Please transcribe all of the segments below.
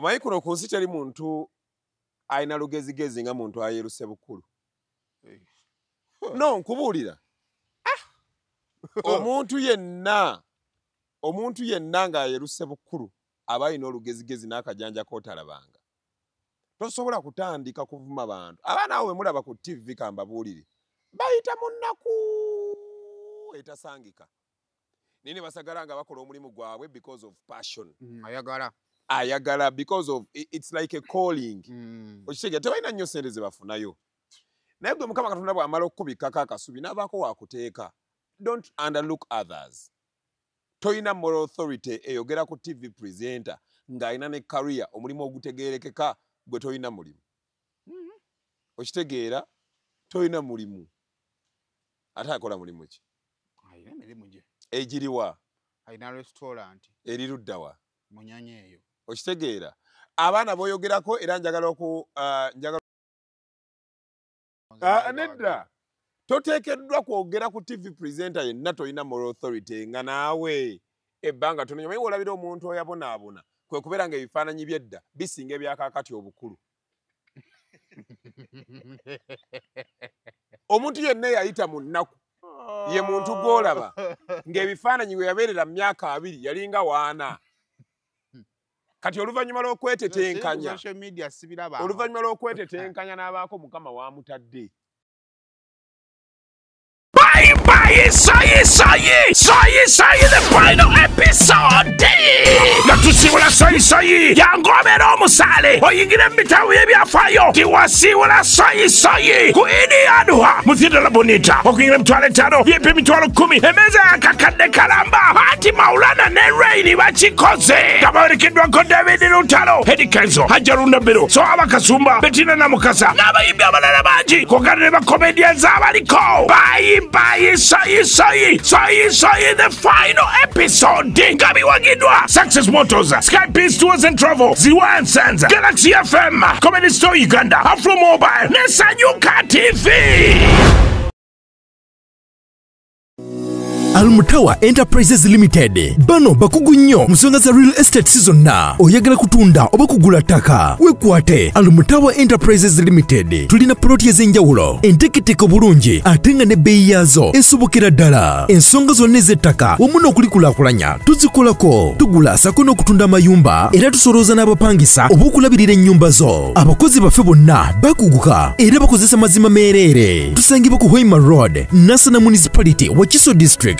omanyi kuno ku nsi teri muntu alina lugezigezi nga muntu ayeruse bukulu no nkubuulira ah! omuntu yenna omuntu yenna ng'ayeruse bukulu aba alina olugezigezi n'akajanja kootalabanga tosobola kutandika kuvuma bantu abaana awo wemulaba ku tivi kambabuulire bayita munnaku etasangika nini basagala nga bakola omulimu gwabwe because of passion mm. ayagala mm. ayagala because of it's like a calling okitegera mm. tebalina nnyo sente ze bafunayo naye gwe mukama katonda bw'amala okukubikako akasubi n'abaako waakuteeka don't underlook others tolina moral authority eyogera ku tv presenter ng'alina ne karia omulimu ogutegeerekeka gwe tolina mulimu mm-hmm. okitegeera tolina mulimu ate akola mulimu ki egiriwa eriruddawa munyanya eyo okitegeera abaana boyogerako era njagala oku ah, njagala uh, nedda toteekeddwa kwogera ku tv presenter yenna tolina mor authority nga naawe ebbanga tono nyomaye woolabira omuntu oyabonaabona kwe kubeera nga ebifaananyi byedda bisinga ebyakakati obukulu omuntu yenna eyayita mu nnaku ye muntu gw'olaba oh. ng'ebifaananyi we yabeerera mu myaka abiri yalinga waana kati oluvannyuma lw'okwetetenkanya oluvannyuma lw'okwetetenkanya n'abaako mukama waamutadde natusiibula soyisoyi yangu obeera omusaale oyingire mu bitabu byebyafaayo tiwasiibula soyisoyi ku iniyaduha mu thidola bonita okuyingira emitwalo etaano byempa emitwalo kkumi emeeza yakakadde kalamba ati maulana n sayini bakikoze kabawerekeddwako david lutalo hedikezo hajarunda biro so abakasumba betina avalala vanji abalala bangi kwogana ne bakomedians abaliko bayimba yisoyisoyi soyisoyi the final episode nga biwagidwa success motors sky peace tours and travel ziwan sanza galaxy fm comedy store uganda afro mobile ne tv almutawa enterprises limited bano bakugu nnyo mu nsonga za real estate season na oyagala kutunda oba kugula ttaka wekwate almutawa enterprises limited tulina poloti ez'enjawulo enteeketeeka obulungi ate nga n'ebbeeyi yaazo esobokera ddala ensonga zonna ez'ettaka wamu n'okulikulaakulanya tuzikolako tugula sako n'okutunda amayumba era tusolooza n'abapangisa oba okulabirira ennyumba zo abakozi baffe bonna bakuguka era bakozesa mazima meereere tusangibwa ku hoima road nasana municipality wa kiso district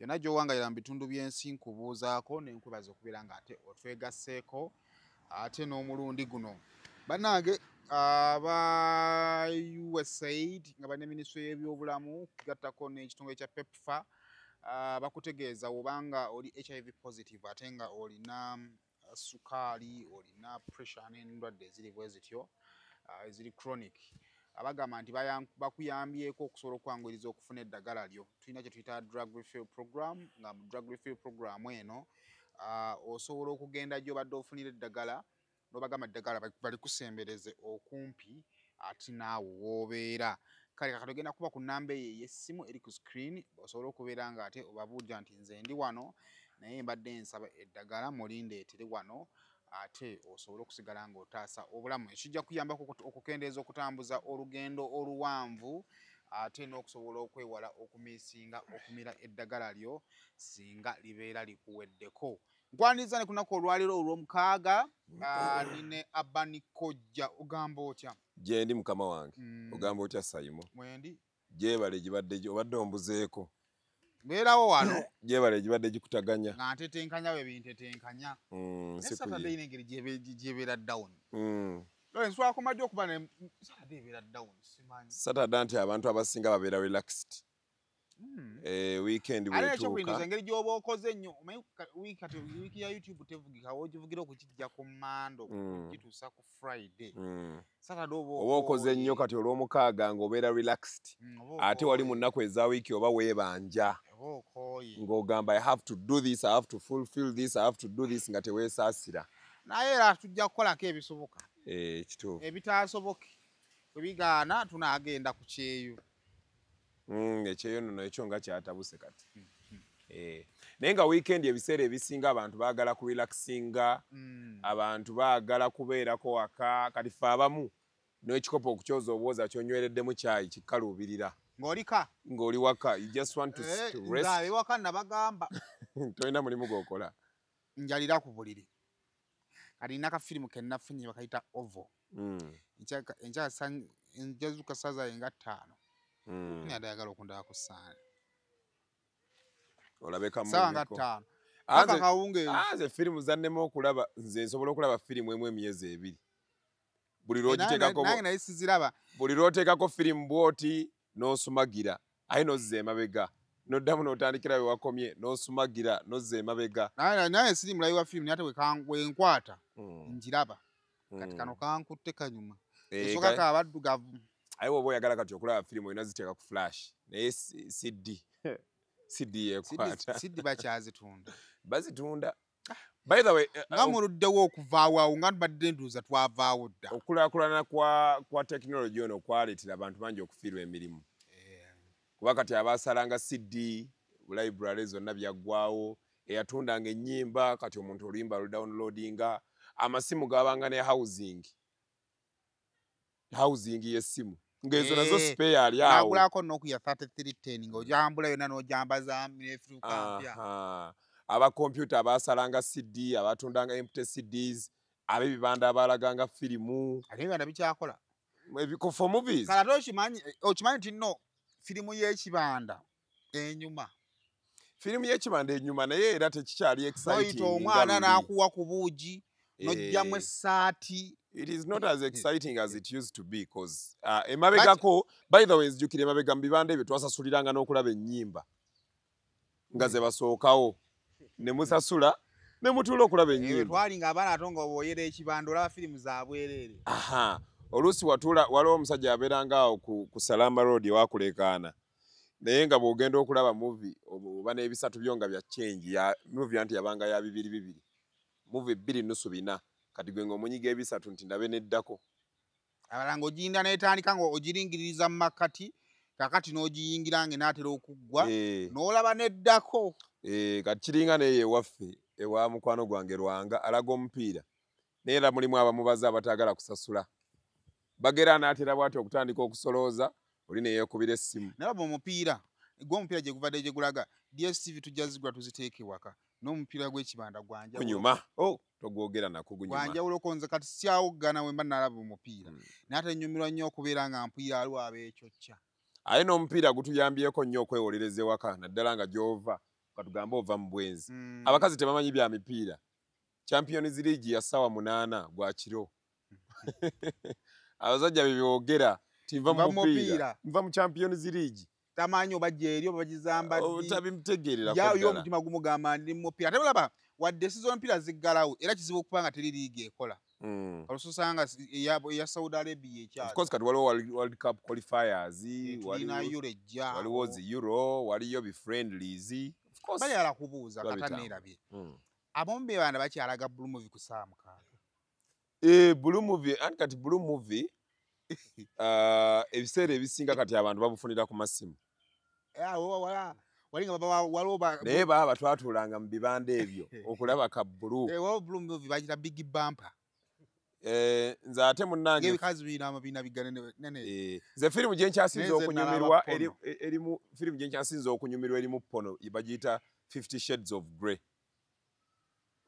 yonna gyowa nga yira mu bitundu by'ensi nkubuuzaako nenkwebaza okubeera nga ate otwegaseeko ate n'omulundi guno bannange aba ah, usaid nga bane minisitule y'ebyobulamu kugattako n'ekitongole kya pepfa ah, bakutegeeza obanga oli hiv positive ate nga olina sukaali olina pressure n'endwadde eziri bwe zityo ah, eziri chronic abagamba nti bakuyambyeko okusobola okwanguiriza okufuna eddagala lyo tulina kye tuyita drug refill program nga mu drug refill program eno osobola okugenda gyobadde ofunira eddagala nobagamba eddagala balikusembereze okumpi ati naawe woobeera kale kakatogenda kuba ku namba eyo eyessimu eri ku screen osobola okubeera ngaate obabuuja nti nze ndi wano naye mbadde nsaba eddagala mulindeetere wano ate osobole okusigala ng'otaasa obulamu ekijja kuyambako okukendeeza okutambuza olugendo oluwanvu ate n'okusobola okwewala okumisinga okumira eddagala lyo singa libeera likuweddeko nkwaniriza ne ku nnaku olwaliro olw'omukaaga mm. nine abani kojja ogamba otya gye ndi mukama wange mm. ogamba otya saimo mwendi gyebale gibadde obadde ombuzeeko beerawo wano gyebale gibadde gikutaganya nga ntetenkanya bwe bintetenkanya mm, nesaturday nengeri gyebeera down nsobola mm. kumajja okuba nsaturday ebeera down simanyi saturday nti abantu abasinga babeera relaxed Hmm. Eh, weekend wetuuka bintu zange ngeri gyoba okoze nnyo wiiki ya youtube tevugikawo ogivugira okukijja ku mando hmm. gitusa ku friday hmm. oba okoze nnyo kati olwomukaaga nga obeera relaxed ate wali mu nnaku eza wiiki oba weebanja ng'ogamba i have to do this i have to fulfill this i have to do this nga teweesaasira naye era tujja kukolako ebisoboka ekitufu eh, ebitasoboke webigaana tunagenda ku kyeyo Mm, ekyeyono nekyo nga kyatabuse kati hmm, hmm. Eh, naye nga weekend ebiseera ebisinga abantu baagala kurelaxinga hmm. abantu baagala kubeerako waka kati fe abamu nekikopo okukyoza obuwoza kyonywereddemu kyayi kikalubirira ngoli waka eh, waka nabagamba tolina mulimu gokola njalira ku buliri kati nina kafirimu kenafunye bakayita ovo enjazuka saza yenga ttaano Mm. Ndayagala okundaba ku ssaala. Olabeka mu. Sanga ttaano. Aze, aze, aze firimu zannema okulaba nze nsobola okulaba firimu emu emyezi ebiri. Buli eh, lw'ogiteekako. Nange naye siziraba. Buli lw'oteekako firimu bw'oti n'osumagira aye n'ozza emabega. noddamu n'otandikira we wakomye n'osumagira n'ozza emabega. Naye siri mulayi wa firimu naye ate wenkwata. Mm. Ngiraba. Mm. Kati hmm. kano kankutte kanyuma. Eka. Nsoka ka baddugavu. aye oba oyagala kati okulaba firimu olina ziteeka ku flash naye cd cd yekwatacd bakyazitunda bazitunda by the way eh, nga eh, muluddewo okuvaawoawo nga tubadde nduuza twavaawo dda okulakulana kwa tekinologi ono okwaleetera abantu bangi okufiirwa emirimu kuba kati abasalanga cd library zonna byaggwawo eyatundanga ennyimba kati omuntu oluyimba ludownloadinga amasimu gabanga ne housing housing yesimu ngezo nazo eh, spare ali yao. Nagula ko noku ya 3310 ngo jambula yona no jamba za mirefu kampya. Aha. Aba computer abasalanga CD abatundanga MT CDs abibibanda abalaganga filimu. Akinga nabicha akola. Ebiko for movies. Kala to chimanyi ochimanyi tino filimu ye chibanda enyuma. Filimu ye chibanda enyuma na ye era te chichali exciting. Oyito omwana nakuwa kubuji. Nojja mwe eh. sati it is not as exciting as it used to be because uh, emabegako by the way ezijjukira emabega mu bibanda ebyo twasasuliranga n'okulaba ennyimba nga ze basookawo ne musasula ne mutuula okulaba ennyimbatwalinga abaana ato nga obooyera ekibanda olaba firimu zabwerere aha oluusi watula waliwo omusajja abeeranga awo ku, ku salamba road ewakulekaana naye nga bw'ogenda okulaba muvi oba n'ebisatu byo nga bya cenji ya muvi anti yabanga ya bibiri bibiri muvi bbiri nusu bina kati gwe ngaomunyiga ebisatu nti ndabe neddako abala ngaogiyinda netandika nga ogiringiriza mu makati kakati n'ogiyingirange natera okuggwa n'olaba neddako kati kiringa neyo ewaffe ewa mukwano gwange lwanga alaga omupiira naye era mulimu abamubaze abataagala kusasula bagera anaatera bwati okutandika okusolooza oli neyeekubira essimu naye oba omupiira gwe omupiira gye guvadde gye gulaga dstv tujja zigula tuziteeka ewaka n'omupiira gw'ekibanda gwanjakunyuma oh! togwogera nakugwanjawulako nze kati syawoggana wemba nalaba omupiira hmm. naye ate nyumirwa nnyo okubeera nga mpwira alwaba ekyokya aye n'omupiira gutuyambyeko nnyo okwewoleleza ewaka naddala nga gy'ova katugambe ova mu bwenzi hmm. abakazi tebamanyi bya mipiira champions league yasawa munaana gwakiro abasajja bebyogera tinva mupiira nva mu champions league tamanyi obajja eri oba bagizambaddiyomutima gumugamba ndi mupiira ate olaba wadde sizon mpiira ziggalawo era kizibu okuba nga teri liiga ekola olususanga hmm. eya saudi arabiaekyaliwo zi euro waliyo bifriendlesbayala kubuuza kata neerabye hmm. abamu bebanda bakyalaga blumovi kusaamukaaga eh, blumovi anti kati blumovie Eh, ebiseera ebisinga kati abantu babufunira ku masimu eh, naye baba batwatuulanga mu bibanda ebyo okulaba ka bulu eh, nze ate munnange firimu gyenkyasinza okunyumirwa e, firimu gyenkyasinza okunyumirwa erimu pono bagiyita fifty shades of grey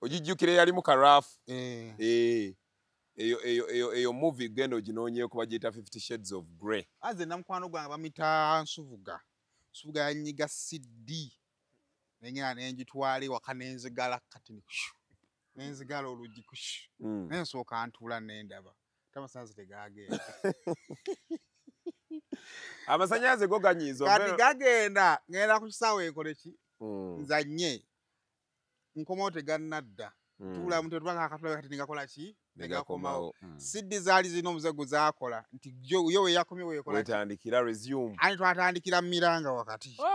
ogijjukira eyalimu karaafu eh. eh. eyo eyo eyo eyo movie gendo ginonye okuba giyita 50 shades of grey aze namukwano gwange bamita nsuvuga nsuvuga yanyiga cd nenyina nenjitwale waka nenzigala kati nikushu nenzigala olugi kushu mm. nensooka ntula nendaba tamasanzi tegaage amasanyaze go ganyiza kati gagenda ngenda kukisawe nkole ki mm. nzanye nkomawo teganadda mm. tula mutu etubanga akatula kati ningakola ki negakomawo hmm. sidi zaali zirina omuze gwezaakola nti yo weyakomye wekolatandikira resume ani twatandikira mumiranga wakati oh!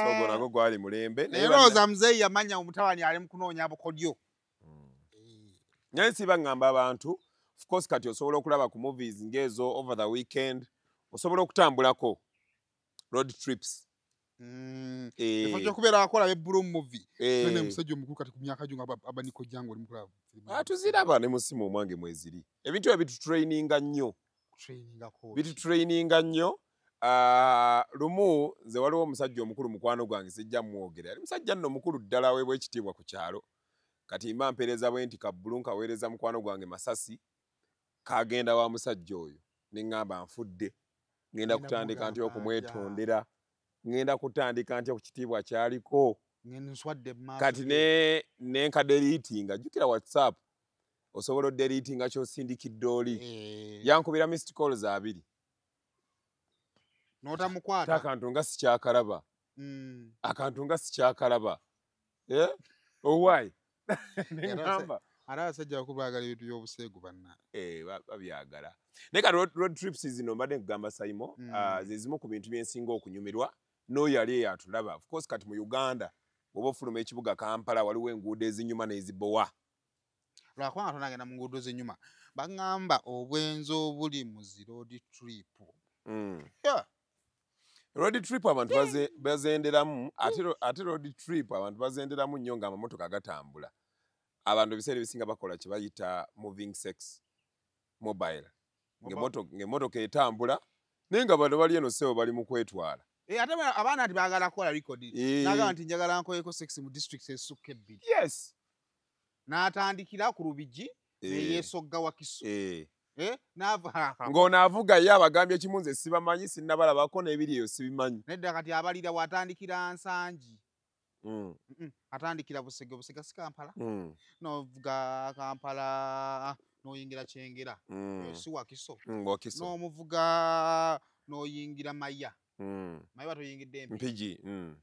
sogo ah. nago gwali mulembe nayeroza muzeeyi yamanya omutabani ali mukunoonya bukodyo hmm. eh. naye sibaŋŋamba abantu ofcourse kati osobola okulaba ku movies ngaezo over the weekend osobola okutambulako road trips Mm, eh. kubera akola be bro movie eh. nene musajja omukulu kati ku myaka gyo abaniko gyangu oli mukulu atuziraba ah, ne musimu omwange mweziri ebintu ebyo bitutraininga nnyo bitutraininga nnyo ah, lumu nze waliwo omusajja omukulu mukwano gwange sijja mwogera yali musajja nno mukulu ddala weebwa ekitiibwa ku kyalo kati mba mpeereza bwe nti kabbulu nkaweereza mukwano gwange masasi kagenda wa musajja oyo ne ŋŋamba nfudde ŋŋenda kutandika nti okumwetondera ngenda kutandika ntya ku kitiibwa kyaliko kati nenka ne deletinga jukira whatsapp osobola odeletinga kyosindikidde oli e... yankubira mist calls abiri akantu nga sikyakalaba mm. akantu nga sikyakalaba yeah? owai oh, abasajjaaubaagala ebintu byobuseegu bannaebabyagala eh, naye kati road trips zino mbadde nkugamba simo mm. uh, ah, zezimu ku bintu byensinga okunyumirwa n'oyali eyatulaba ofcourse kati mu uganda oba ofuluma ekibuga kampala waliwo enguudo ezinyuma n'ezibowa lwakuba nga tonagenda mu nguudo zinyuma baŋŋamba obwenzi obuli mu zirodi trip hmm. rod trip abantu bazenderamu ate rod trip abantu bazenderamu nnyo nga amamotoka gatambula abantu ebiseera ebisinga bakola kyebayita moving sex mobile ngaemotoka etambula naye nga bano bali eno seewo bali mu kwetwala Eh ate abaana ati baagala kukola likodi nagamba eh. nti njagala nkoyeko sex mu district esukka ebbiri yes n'atandikira ku rubigi neyesogga eh. wakisu eh. ng'onaavuga ye abagambye ekimu nze sibamanyi sinnabalabako n'ebiri eyo sibimanyi nedda kati abalira watandikira nsangi hmm. atandikira busege busega si kampala hmm. novuga kampala noyingira kyengera hmm. si wakiso n'omuvuga noyingira maya maye hmm. batuyingidde empigi hmm.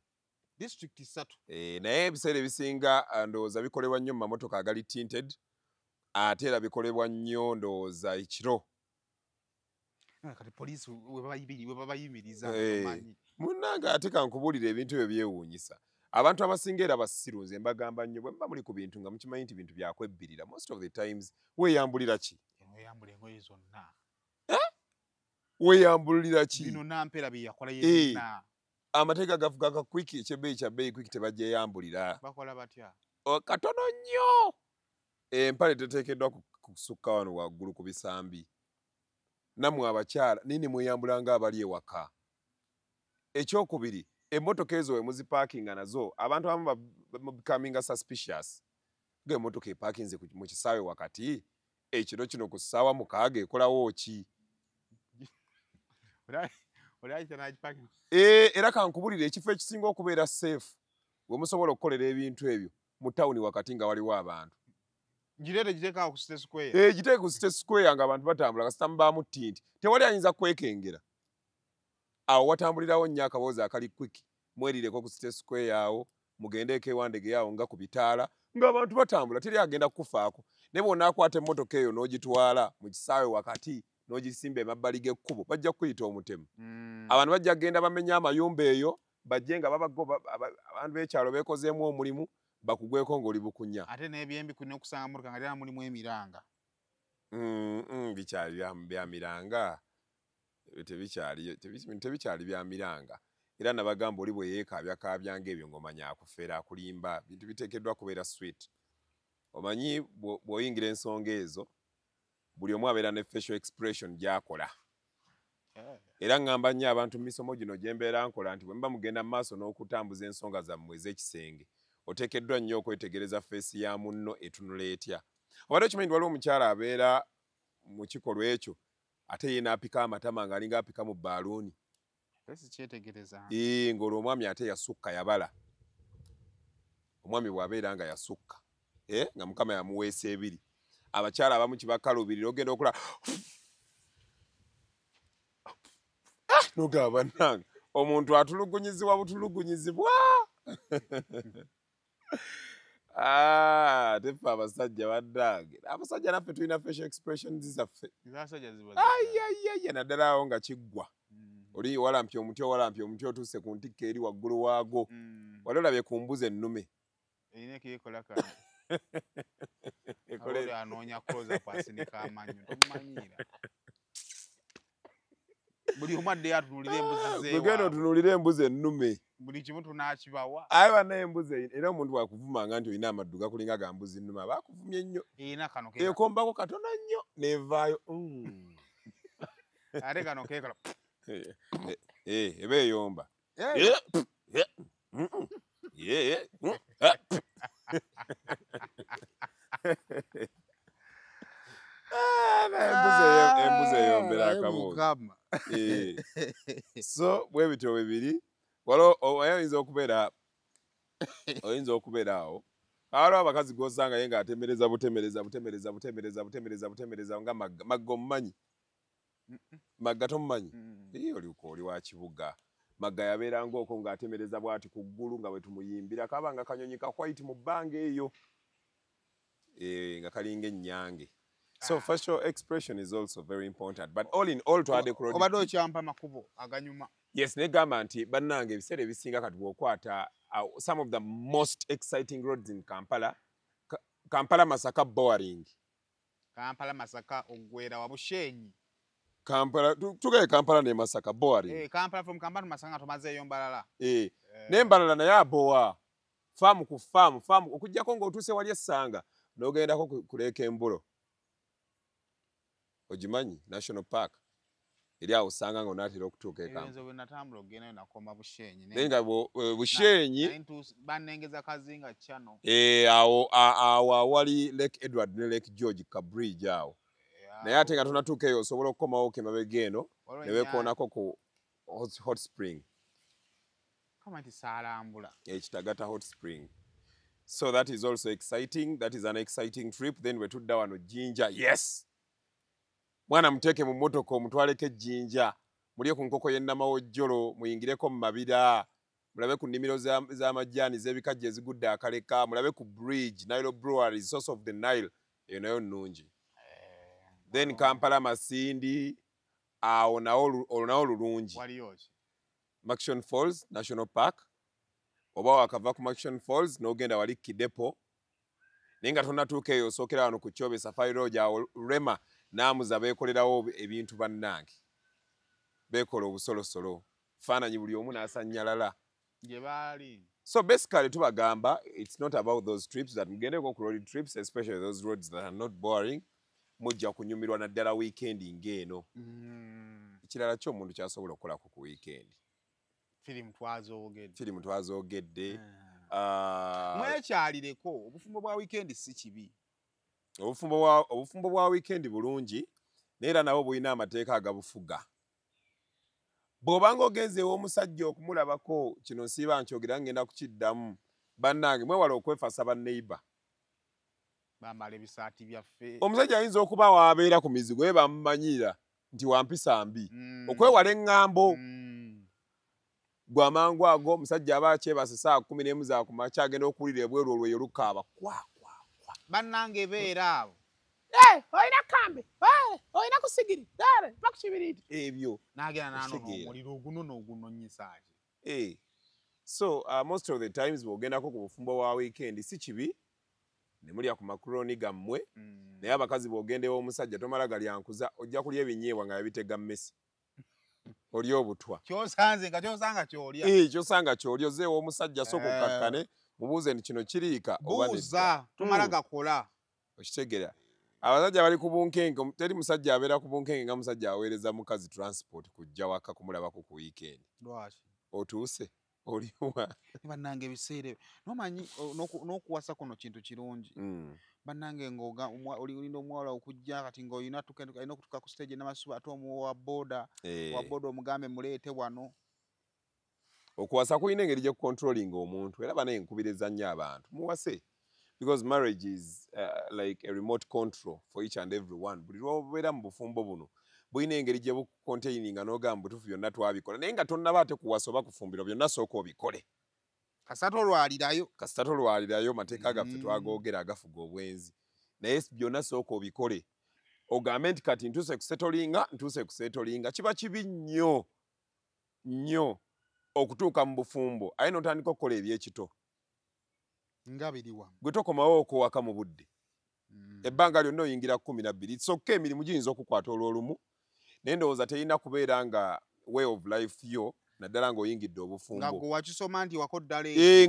district isatu eh, naye ebiseera ebisinga uh, ndowooza bikolebwa nnyo mumamotoka agali tinted ate era bikolebwa nnyo ndowooza ekiro ah, eh, munnange ate kankubuulira ebintu byo byewuunyisa abantu abasinga era basirunze mbagamba nnyo bwe muba muli ku bintu nga mukimanyi nti bintu byakwebbirira most of the times weeyambulira ki weyambula engoye zonna weyambulira ki eh, amateeka gavuga ka kwiki ekyebeeyi kyabeeyi kwiki tebajeyambulira oh, katono nnyo empale teteekeddwa kusukka wano waggulu ku bisambi nammwe abakyala nini mweyambula ngaabali ewaka ekyokubiri emmotoka ezo wemuzipaakinga nazo abantu abamu becoming suspicious ngaemmotoka epaakinze mu kisaawe wakati ekiro kino ku ssaawa mukaaga ekolawo ki Eh, era kankubulire ekifo ekisinga okubeera safe we musobola okukolera ebintu ebyo mu tawuni wakati nga waliwo abantu eh, giteeke ku state square nga abantu batambula kasita mubaamu ttinti tewali ayinza kwekengera awo watambulirawo nnyo akaboozi akali kwiki mwerireko ku state square awo mugendeeko ewandegeyawo nga ku bitaala ng'abantu batambula teri agenda kukufaako ne bonaakwata emmotoka eyo n'ogitwala mu kisaawe wakati n'ogisimba emabbali g'ekkubo bajja kuyita omutemu hmm. abantu bajja kgenda bamenya amayumba eyo bajje nga babagoabantu b'ekyalo beekozeemu omulimu bakugweko ng'oli bukunya ate n'ebyembi kulina okusangamuluka nga lyana mulimu emiranga bikyali byamiranga tebikyali byamiranga era nabagamba oli bweyeekaabyakaabyanga ebyo ngaomanya akufeera akulimba bintu biteekeddwa kubeera swit omanyi bw'oyingira ensonga ezo buli omu abeera ne facial expression gy'akola eh. era ngamba nnyo abantu mu misomo gino gye mbeera nkola nti bwe muba mugenda mu maaso n'okutambuza ensonga zammwe ez'ekisenge oteekeddwa nnyo okwetegereza feesi ya munno etunula etya obadde okimanyi nti waliwo omukyala abeera mu kikolwa ekyo ate ye n'apika amatama nga alinga apika mu baaluuni ng'olwo omwami ate yasukka yabala omwami bw'abeera nga yasukka eh, nga mukama yamuweesa ebiri abakyala abamu kibakalubirira ogenda okula nogaba bannanga omuntu atulugunyizibwa butulugunyizibwa ah, tefe abasajja baddange abasajja naffe tulina facial expressions zaffe ayayaya naddalaawo nga kiggwa mm. oli walampye omuti owalampy omuti otuuse ku ntikka eri waggulu waago mm. wali olabye ku mbuzi ennume ekoleri anonya kuloza kwasinika amanyo tomumanyira buli omu addeyo atunulira embuzi ah, zewa bugenda otunulira embuzi ennume buli kimu tunakibawa aye bana embuzi era omuntu wakuvumanga nti olina amaddu gakulinga ga mbuzi ennume bakuvumye ennyo ekombako katono nnyo nevaayo mm. ate kano kekola eh, eh, eh, ebe eyomba embuzeyo ah, ah, mberakamuukam eh. so bwebityo bibiri waloyoyinza okubeera oyinza okubeera awo awaliwo abakazi gosanga ye ngaatemereza butemereza butemereza butemereza butemereza butemereza nga magga magga omumanyi magga tomumanyi oliko oli wa kibuga magga yabeeranga okwo ng'atemereza bw'ati ku ggulu nga wetumuyimbira kaba nga kanyonyi ka white mu bbanga eyo eh, nga kalinga ennyange so ah. facial expression is also very important but all in all twade obadde okyampa makubo aganyuma yes negamba nti bannange ebiseera ebisinga kati bwokwata uh, some of the most exciting roads in kampala kampala masaka boaring kampala masaka ogwera wabushenyi Kampala tuka e Kampala ne Masaka boari. Eh Kampala from Kampala Masaka tomaze yo mbalala. Eh. eh. Ne mbalala na yaboa. Farm ku farm farm okujja kongo tuse wali sanga nogenda ko kuleke mbulo. Ojimanyi National Park. Eri awo sanga ngo natira okutuka e Kampala. Nzo bwe natambula ogena na koma bushenyi. Ne nga bo eh, bushenyi. Ntu banengeza kazinga channel. Eh awo awo wali Lake Edward ne Lake George Cabridge awo. naye ate nga tonatuuka eyo osobola okukomawo ke mabega eno newekonako ku hot spring ekitagata hot spring so that is also exciting that is an exciting trip then wetudda wano jinja yes mwana muteeke mu motoka omutwaleko ejjinja mulye ku nkoko yennamawojjolo muyingireko mu mabira mulabe ku nnimiro z'amajjaani z'ebikajja ezigudde akaleka mulabe ku bridge nilo brewery source of the nile eyo nayo nnungi then oh. kampala masindi awo olunawo lulungi maction falls national park oba wakava ku maction falls nogenda wali kidepo naye nga tonatuuka eyo osookera wano ku kyobe safari roge awo rema naamuza beekolerawo ebintu bannange beekola obusolosolo fananyi buli omu n'asanyalala so basically tubagamba its not about those trips that mugendeko ku road trips especially those roads that are not boring mujja kunyumirwa naddala wiikendi ng'eno mm. ekirala mm. ki omuntu kyasobola okukolako ku wiikendi firimu twazoogedde eh. ah. mwekyalireko mm. uh, obufumbo bwa wiikendi si kibi obufumbo bwa wiikendi bulungi naye era nabo bulina amateeka agabufuga bw'obanga ogenzeewo omusajja okumulabako kino nsiiba nkyogera ngenda kukiddamu bannange mwewala okwefasa banneiba omusajja ayinza okuba wabeera ku mizigo ye bamumanyira nti wampisa mbi hmm. okwewala eŋŋambo hmm. gwamangu ago omusajja aba kyebasa saa kumi n'emu za kumakya agenda okuwulira ebweru olwo yolukaaba kwakwakwa bannanga ebeera abo eh, olina kambi eh, olina kusigiri bakukibiriti ebyo nagenda nanomuliro oguno nogunonyisa ati eh. so uh, most of the times bwogendako ku bufumbo bwa weekend si kibi nemulya ku makuloni gammwe mm. naye abakazi bogendewo omusajja tomala galyankuza ojja kulya ebinyeebwa nga yabitega mmesi oli obutwa kyosanga kyolya ozeewo omusajja so kukakkane eh. mubuuze nti kino kiriika hmm. okitegera abasajja bali ku bunkenke teri musajja abeera ku bunkenke nga musajja aweereza mukazi transport kujja waka kumulabako ku wiikendi otuuse oliwa bannange ebiseera nomanyi n'okuwasa kuno kintu kirungi mm. bannange ngaolinda omuwala okujja kati ngaolinaalina okutuka ku stage namasuba ate omuwaboda waboda eh. omugambe muleete wano okuwasa kulina engeri gyekucontrolinga omuntu era banaye nkubiriza nnyo abantu muwase because marriage is uh, like a remote control for each and everyone buli lwobeera mu bufumbo buno buyina engeri gye bukonteininga n'ogamba butuufu byonna twabikola naye nga tonnaba ate kuwasoba kufumbiro byonna sooka obikole kasita tolwalirayo kasita tolwalirayo mateeka gaffe mm. twagoogera agafuga obwenzi naye byonna sooka obikole ogambe nti kati ntuuse kusetolinga ntuuse kusetolinga kiba kibi nnyo nnyo okutuuka mu bufumbo aye n'otandika okukola ebyekito nga biriwa gwe tokomawo okowaka mu budde mm. ebbanga lyonna oyingira kkumi na bbiri sokka emirimu giyinza okukwata olwolumu naye ndowooza terina kubeera nga way of life yo naddala ng'oyingidde obufumbo eh,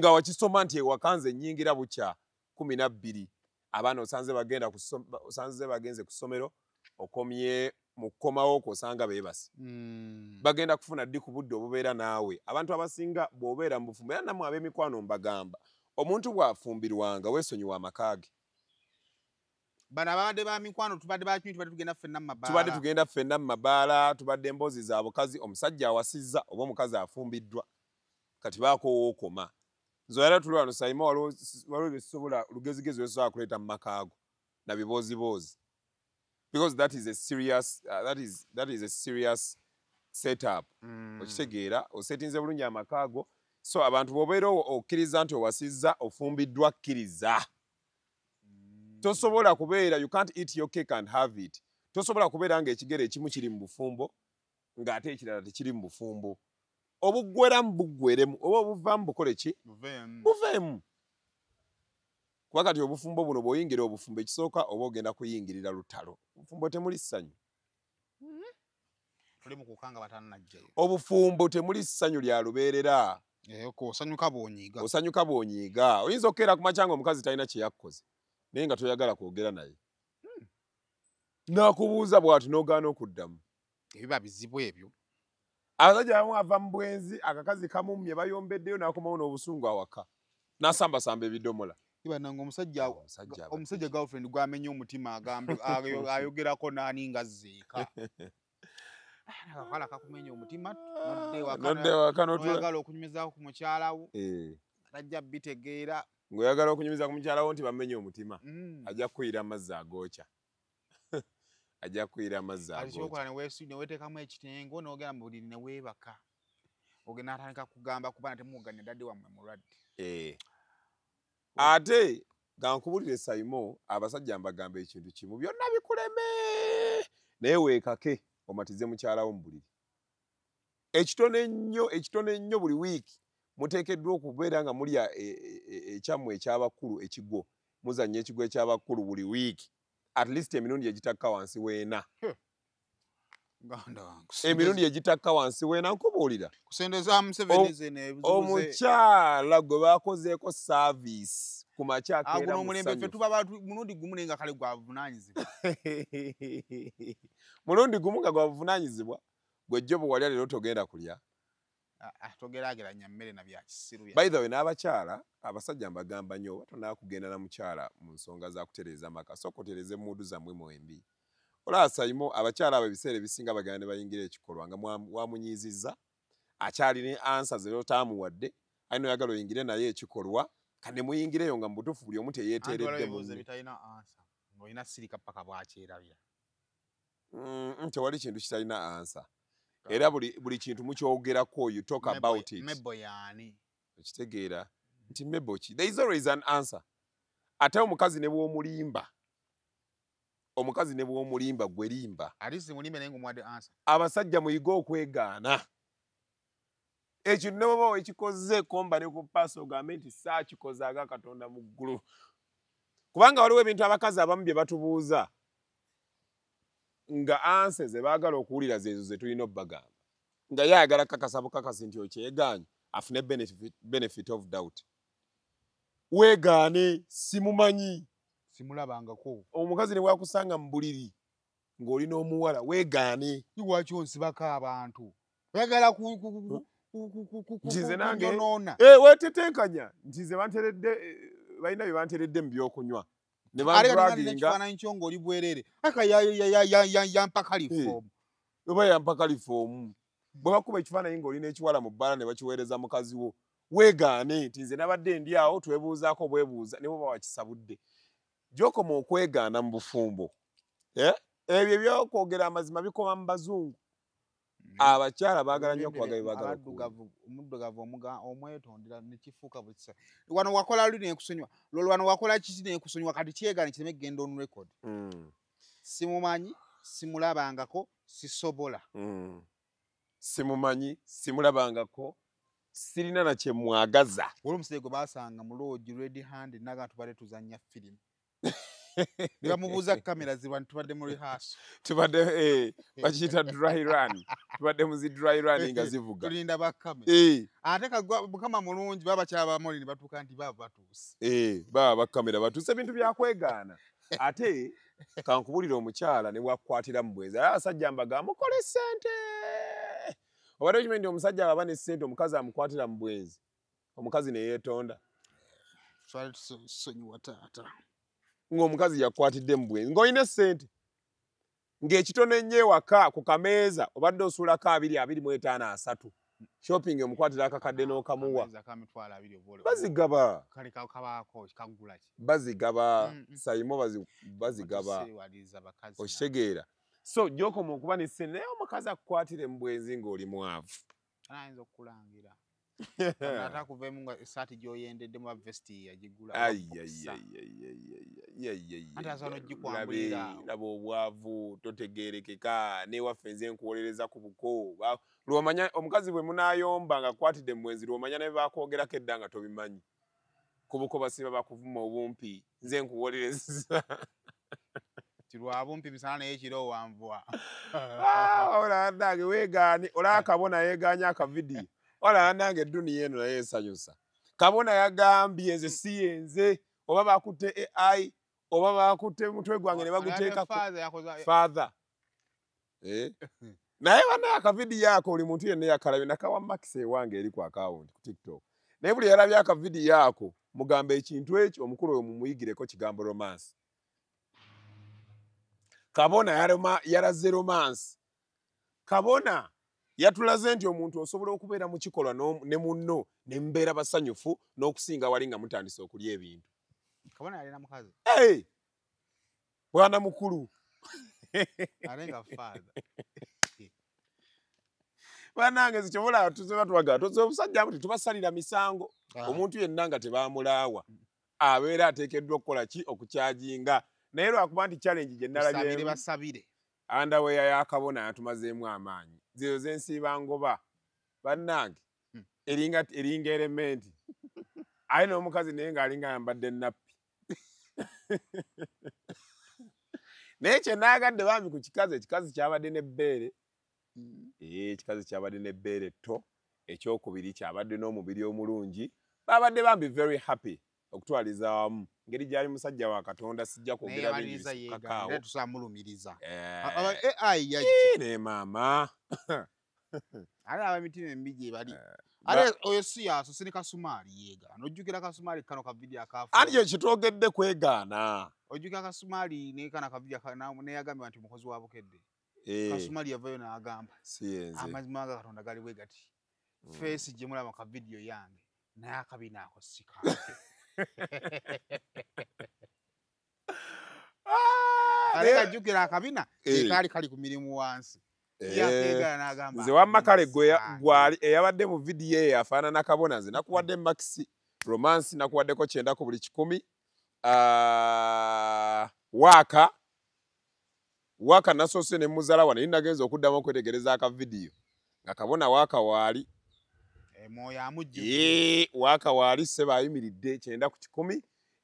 nga wakisoma nti ewakanze ennyingira bukya kumi nabbiri abaana osanze bagenda osanze bagenze ku ssomero okomye mu kukomawo kwosanga beebasi hmm. bagenda kufuna ddi ku budde obubeera naawe abantu abasinga bw'obeera mu bufumbo era nammwe ab'emikwano mbagamba omuntu bw'afumbirwanga weesonyiwa amaka ge bano ababadde ba mikwano tubadde bakimi tubadde tugenda ffenna mumabaala tubadde tugenda ffenna mumabaala tubadde emboozi za bukazi omusajja awasizza oba omukazi afumbiddwa kati baakoowa okoma nze era tuli wano saima waliwo byesobola lugezigezi lwesobola kuleeta mu maka ago nabibooziboozi because that is a serious, uh, that is, that is a serious setup mm. okitegeera mm. osetinze bulungi amaka ago so abantu bobeera okkiriza nti owasizza ofumbiddwa kkiriza tosobola kubeera you can't eat your cake and have it tosobola kubeera nga ekigere ekimu kiri mu bufumbo ng'ate ekirala tekiri mu bufumbo obugweramu buggweremu oba obuvaamu bukole ki buveemu kuba kati obufumbo buno bw'oyingira obufumbo ekisooka oba ogenda kuyingirira lutalo obufumbo temuli ssanyu mm-hmm. obufumbo temuli ssanyu lya lubeerera osanyuka bw'onyiiga oyinza okukeera ku makyanga omukazi talina kye yakkoze naye nga toyagala kwogera naye hmm. nakubuuza bwati nogaana okuddamu ebiba bizibu ebyo abasajja bamu ava mu bwenzi akakazi kamu mye bayombeddeyo nakomawo n'obusungu awaka nasambasamba ebidomola ibananga omusajja girlfriend gwamenye omutima agambe ayogerako nani nga zeeka ah, akakala kakumenya omutima noddewaka ah, noyagala okunyumizako ku mukyalawo eh. tajja bitegeera ng'oyagala okunyumiza ku mukyalawo nti bamenye omutima mm. ajja kukuyira amazzi agookya ajja kukuyira amazzineweteekamu ekitengo n'ogenda mu buliri neweebaka ogenda atandika kugamba kuba natemuganya dadde wammwe mulwadde eh. ate gankubulire saimo abasajja mbagamba ekintu kimu byonna bikuleme naye weekake omatize mukyalawo mu buliri ekitone ennyo ekitone ennyo buli wiiki mutekeddwa okubeera nga mulya ekyammwe e, e, e, ekyabakulu ekigo muzanya ekigo ekyabakulu buli wiiki at least emirundi egitakka wansi weena hmm. emirundi egitakka wansi weena nkubuulira omukyala gwe bakozeeko saaviisi ku makyamulundi ah, gumu nga gwa buvunaanyizibwa gwejjo bwe wali alero togenda kulya atogeraageranya mmere na byakisiru byabaidhawe n'abakyala abasajja mbagamba nnyo oba tonaakugenda na mukyala mu nsonga za kutereeza maka sooka otereeza emmundu zammwe mwembi olaasaimu abakyala abo ebiseera ebisinga bagenda ne bayingira ekikolwa nga wamunyiizizza akyaline ansa zeotaamuwadde alina oyagala oyingire naye ekikolwa kane muyingireyo nga mubutuufu buli omu teyeeteredde mnnti wali kintu kitalina ansa era buli buli kintu mukyogerako you talk mebo, about it mebo yani okitegeera nti mebo ki there is always an answer ate omukazi ne bw'omulimba omukazi ne bw'omulimba gwe limba abasajja muyige okwegaana ekyo nebaba wekikoze komba ne ku paasa ogambe nti saakikozaaga katonda mu ggulu kubanga waliwo ebintu abakazi abamu bye batubuuza nga anse ze baagala okuwulira zezo ze tulina obbagamba nga yaayagala kakasa bukakasi nti okyegaanye afune benefit of doubt weegaane simumanyi simulabangako omukazi ne bwakusanga mu buliri ng'olina omuwala weegaane iwakyo nsibako abantu oyagala nonaweetetenkanya eh, ntize banteredde eh, balina bye banteredde mu byokunywa ngoli bwerere akayayayayampa kalifomu eh, oba yampa kalifomu hmm. bwebakuba ekifaananyi ng'olina ekiwala mu bbala ne bakiweereza mukazi wo weegaane nti nze nabadde ndi awo twebuuzaako bwebuuza ne bwoba wakisabudde gyokoma okwegaana mu bufumbo eh? ebyo byokwogera amazima bikoma mu bazungu abakyala bagala nyo okuwagaaomuddugavu omwetondera nekifuuka bukisa wano wakola luli nekusonywa lolo wano wakola kiki nekusonywa kati kyegaana kireme kgenda onu rekodi hmm. simumanyi simulabangako sisobola hmm. simumanyi simulabangako sirina nakyemwagaza olomusee gwe basanga mulogi redhand nagatubale tuzanya firimu nebamubuuza kamera ziba ntitubadde mu rehaso tubadde eh, eh. bakiyita dry run tubadde muzi dry run nga zivuga tulinda bakamera eh. ate kagwa mukama mulungi baba kyabamuli ne batuuka nti baba batuuse baba bakamera batuuse ebintu byakwegaana ate kankubulira omukyala ne bwakukwatira mu bwezi aye abasajja mbagaa mukole ssente obadde kimanyi nti omusajja aba ne ssente omukazi amukwatira mu bwezi omukazi neyeetonda twali tusonyiwa taata ng'omukazi yakwatidde mu bwenzi ng'olina ssente ng'ekitono ennyo ewaka ku kameeza obadde osuulako abiri abiri mu etaano asatu shopping omukwatira akakadde ah, n'okamuwa bazigaba bazigaba saimo bazigaba okitegeera so gyokoma okuba nessente naye omukazi akukwatire mu bwenzi ng'oli mwavu atakuvaemu nga esaati gyoyendeddemu avesiti yagigula anti asaba nogikwambuliraawolaba obwavu totegerekeka newaffe nze nkuwolereza ku buko lwomanya omukazi bwe munayomba nga kwatidde mwenzi lwomanya ne bakwogerako edda nga tobimanyi ku buko basiba bakuvuma obumpi nze nkuwolereza lwabumpi misana naye ekiro owanvuaolaadage ah, wegani olakabona ah. yeganya akavidiyo olaba nange eduniya eno naye esanyusa kabona yagambye nze hmm. si yenze oba bakutte ai oba bakutte mutwe gwange nebaguteekafatha eh? naye bana akavidiyo ako oli muntu yenna yakalabye nakawa makisi ewange eri ku akawunti ku tiktok naye buli yalabye akavidiyo ako mugamba ekintu ekyo omukulu oyo mumuyigireko kigambo romansi kabona yalaze romansi kabona yatulaze nti omuntu osobola okubeera mu kikolwa ne munno ne mbeera basanyufu n'okusinga wali nga mutandise okulya ebintu bwana mukulu banange zikyobola tuzebatuwagala toze obusajjamu tetubasalira misango ah. omuntu yenna nga tebamulaawa abeera ateekeddwa okukola ki okukyajinga naye lwakuba nti challenge gyenalabyeu andaweya yakabona yatumazeemu amaanyi zeyo zensiba ngoba bannange hmm. eringa eringa element ayina omukazi naye ngaalinga ayambadde nappi naye kyenaagadde bambi ku kikazi ekikazi kyabadde nebbeere hmm. ekikazi kyabadde nebbeere to ekyokubiri kyabadde n'omubiri omulungi babadde bambi very happy okutwaliza wamu ngeri gyali musajja wa katonda sijja kwogera bintukakaawoneemaama eh. ate abamitima emibigi ebali eh, ate oyo si yaso sini kasumaali yeega nojjukira kasumaali kano kavidi akafu ati yo kyetwogedde kwegaana ojjukira kasumaali nekana kavidi neyagambibwa nti mukozi wabukedde eh. kasumaali yavayo n'agamba amazima aga katonda galiwe gati mm. feesi gyemulaba kavidiyo yange naye akabi naakosikae Ah, alekajukira akabina kekaali eh. kali ku mirimu wansi eh. nze wamakale eyabadde mu vidiyo eyo afaanana kabona nze nakuwadde maxi romansi nakuwaddeko kyenda ku buli kikumi ah, waaka waaka nasoose nemuzalawa naye nagenza okuddamu okwetegereza akavidiyo nga kabona waaka waali emwoyo amujjukire waaka waali sebaayimiridde kyenda ku kikumi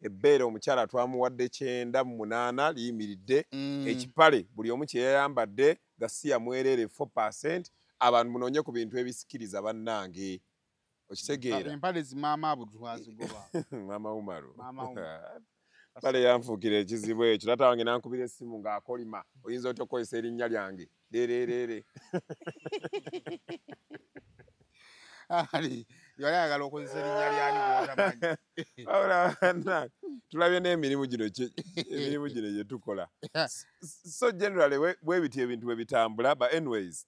ebbeere omukyala twamuwadde kyenda mu munaana liyimiridde mm. ekipale buli omu kyeyayambadde gasi yamwerere 4 abantu munoonye ku bintu ebisikiriza bannange okitegeerapale yanfuukira ekizibu ekyo taata wange nankubira essimu ng'akolima oyinza otya okukozesa erinnya lyange lereerere yali ayagala okozesa erinnya lyali bwolamanyi tulabye n'emirimu gino emirimu gino gye tukola so generally bwebiti ebintu bwe bitambula ba anyways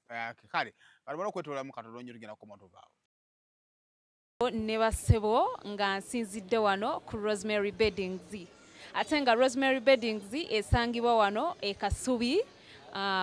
kale balobola okwetoolamu katolonyi tugenda kukoma otuvaawo ne basebo nga nsinzidde wano ku rosemary beddings ate nga rosemary beddings esangibwa wano ekasubi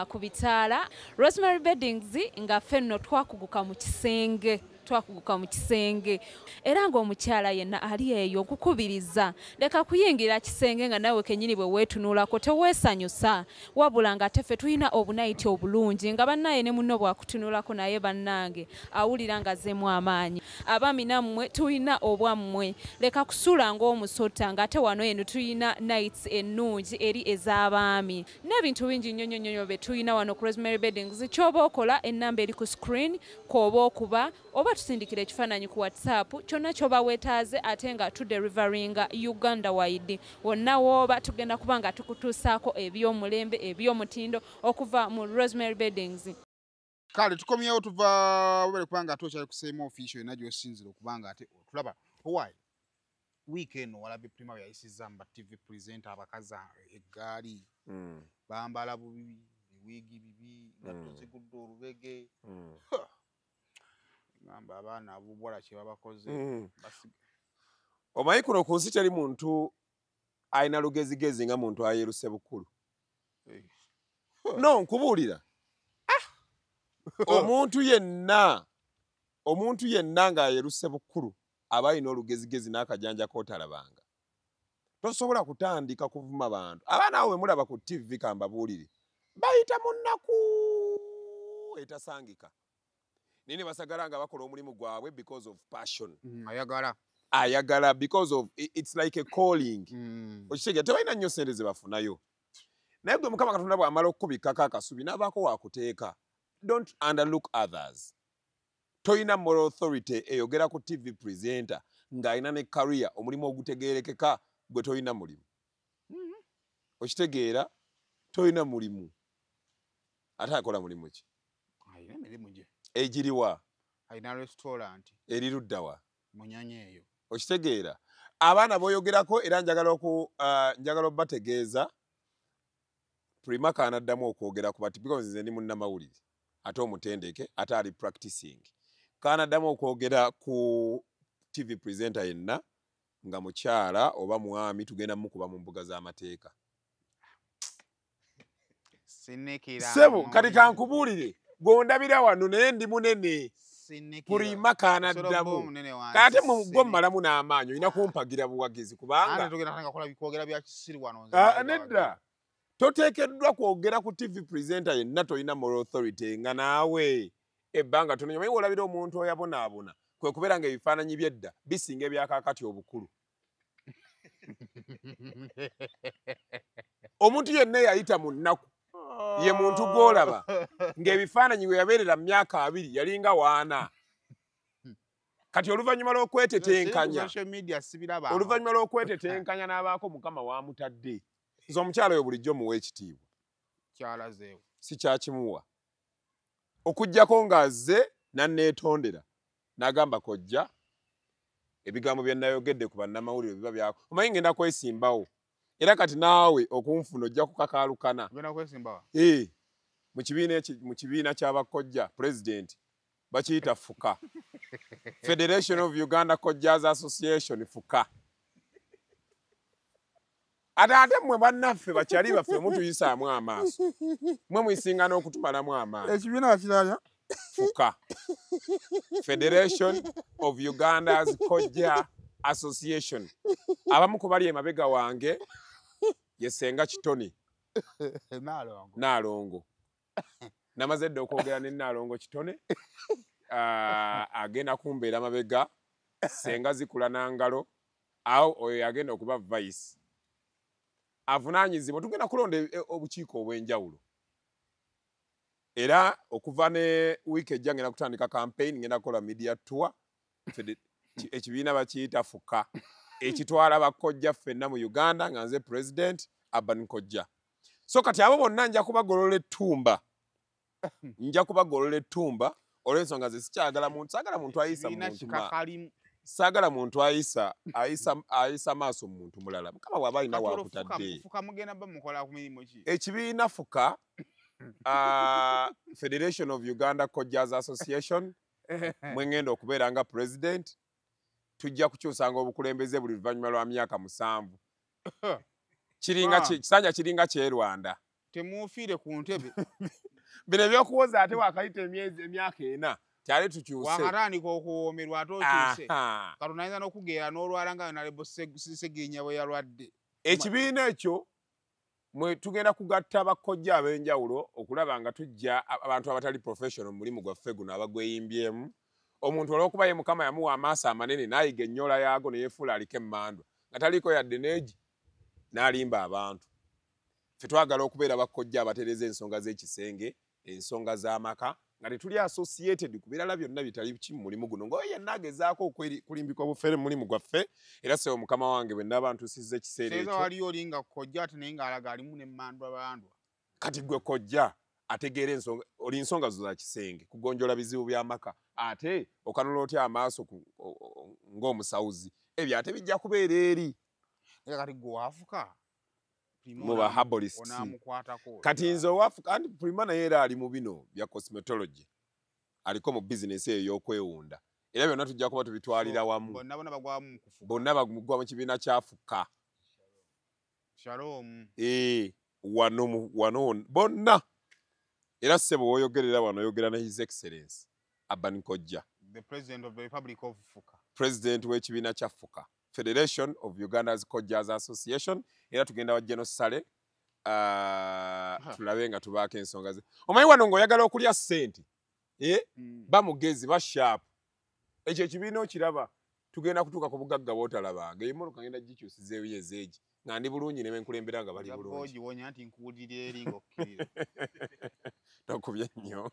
ku bitaala rosemary beddings nga ffe nno twakuguka mu kisenge twakuguka mu kisenge era ngaomukyala yenna ali eyo okukubiriza leka kuyingira kisenge nga nawe kenyini bwe wetunulako teweesanyusa wabula nga tefe tulina obunaiti obulungi nga bannaye ne muno bwakutunulako naye bannange awulira nga zemu amaanyi abaami nammwe tulina obwammwe leka kusula ngaomusota nga ate wano eno tulina nights ennungi eri ez'abaami n'ebintu bingi nnyonyonyonyo bye tulina wano crosmary beddings kyoba okola ennamba eri ku screen kwoba okuba oba tusindikira ekifaananyi ku whatsapp kyonna kyoba weetaaze ate nga tuderivaringa uganda wide wonna wooba tugenda kuba nga tukutuusaako ebyomulembe ebyomutindo okuva mu rosemary beddings kale tukomyewo tuva bale kubanga ate okyali kusema ofiisio yonna gyosinzira okubanga ate otulaba owaayi wiik eno walabe prima we yayisizzamu ba tv present abakazi eggaali hmm. bambala bubibi biwiigi bibi nga hmm. tuzigudde olubege hmm. gamba abaana abubwala kye babakoze hmm. omanyi kuno ku nsi teri muntu alina lugezigezi nga muntu ayeruse bukulu eh. no nkubuulira ah! omuntu yenna omuntu yenna ng'ayeruse bukulu aba alina olugezigezi n'akajanja kootalabanga tosobola kutandika kuvuma bantu abaana abo wemulaba ku tv kambabuulire bayita munnaku etasangika nini basagala nga bakola omulimu gwabwe because of passion mm. ayagala ayagala because of it's like a calling mm. okitegera tebalina nnyo sente zebafunayo naye gwe mukama katonda bw'amala okukubikako akasubi n'abaako waakuteeka don't underlook others toyina moral authority eyogera ku tv presenter ng'alina ne karia omulimu ogutegerekeka gwe toyina mulimu mm-hmm. okitegeera toyina mulimu ate akola mulimu ki egiriwa eriruddawa okitegeera abaana boyogerako era njagala ah, njagala obubategeeza prima kanaddamu okwogera kuba tibikozize ndi munnamawulire ate omutendeke ate ali practicing kanaddamu okwogera ku tv presenta yenna nga mukyala oba mwami tugenda mukuba mu mbuga z'amateeka sebu kati kankubuulire gondabira wano naye ndi munene kulima kanaddamu kaate gwe mumalamu n'amaanyi olina kumpagira buwagizi kubanganedda ah, toteekeddwa kwogera ku tv presenta yenna tolina moral authority nga naawe ebbanga tononya maye woolabira omuntu oyabonaabona kwe kubeera nga ebifaananyi byedda bisinga ebyakakati obukulu omuntu yenna eyayita mu nnaku ye muntu gw'olaba oh. ng'ebifaananyi we yabeerera mu myaka abiri yalinga waana kati oluvannyuma lw'okwetetenkanya oluvannyuma lw'okwetetenkanya n'abaako mukama waamutadde nze omukyala oyo bulijjo muwa ekitiibwa si kyakimuwa okugjako ng'azze nanneetondera n'agamba kojja ebigambo bye nnayogedde ku bannamawulire biba byako omanyi ngenda kwesimbawo era kati naawe okunfuna ojja kukakaalukana e, mukibiina kyabakojja president bakiyita fuka federation of uganda cojas association fuka ate ate mmwe bannaffe bakyali baffe mutuyisaamu amaaso mmwe muyisinga n'okutumalamu amaanyi fuka federation of ugandas coja association abamu kubali emabega wange yesenga kitone naalongo naalongo namaze dde okwogera ne naalongo kitone agenda kumbeera mabega senga zikula nangalo awo oyo yagenda okuba vice avunanyizibwa tugenda kulonda e, e, obukiiko obw'enjawulo era okuva ne wiiki ejja ngenda kutandika campaign ngenda kukola media tour ekibiina bakiyita fuka Hmm. ekitwala bakojja ffenna mu uganda nga nze president aban kojja so kati abo bonna nja kubagolola ettumba hmm. nja kubagolola ettumba olw'ensonga ze sikyagala muntu saagala muntu ayisa saagala muntu ayisa ayisa maaso mumuntu mulala mukama waaba alina wakutadde ekibiina fuka ah, federation of uganda cogers association mwe ngenda okubeera nga president tujja kukyusanga obukulembeze buli luvannyuma lwa myaka musanvu kisanja kiringa kyerwanda temufiire ku ntebe bino ebyokuwoza ate wakayita emyaka ena tyale tukyusewakatandika okuwoomerwa ate okyuse kati onayinza n'okugeera n'olwala nga yonalebo segenya bwe yalwadde ekibiina ekyo mwe tugenda kugatta bakkojja ab'enjawulo okulaba nga tujja abantu abatali professional mu mulimu gwaffe guno abagweyimbyemu omuntu olw'okuba ye mukama yamuwa amaaso amanene n'ayiga ennyola yaago ne yeefuula aliko emmandwa nga taliiko yadde neegi n'alimba abantu tetwagala okubeera bakkojja abatereeza ensonga z'ekisenge ensonga z'amaka nga tetuli associated ku birala byonna bitali kimu mulimu guno ngaoyo yenna agezaako okulimbika obufere mulimu gwaffe era sewe omukama wange bwe nabantuusiza ekiseerawaliyoolinga kkojja ate naye ngaalaga alimu nemmandwa bandwa kati gwe kkojja ategeera ensonga oli nsonga zo za kisenge kugonjola bizibu byamaka ate okanula otya amaaso ngaomusawuzi ebyo ate bijja kubeera eri mubakati nze owafukanti prima naye era ali mu bino bya cosmetology aliko mu bizinesi eyo y'okwewunda era byonna tujja kuba tubitwalira wamu bonna bagwa mu kibiina kyafuka eh, wano bonna era ssebo woyogerera wano oyogera ne his excellence aban kojja pulezidenti w'ekibiina kya fuka federation of uganda's kojjas association era tugenda wa genosale uh, ah, tulabe nga tubaako ensonga ze omanyi wano ngaoyagala okulya ssente e eh? mm. bamugezi bashapu ekyo ekibiina okiraba tugenda kutuuka ku bugagga bootalabanga emmotoka ngenda gikyusizaebyezeegi nga ndi bulungi ne benkulembera nga bali bulungitokubye nnyo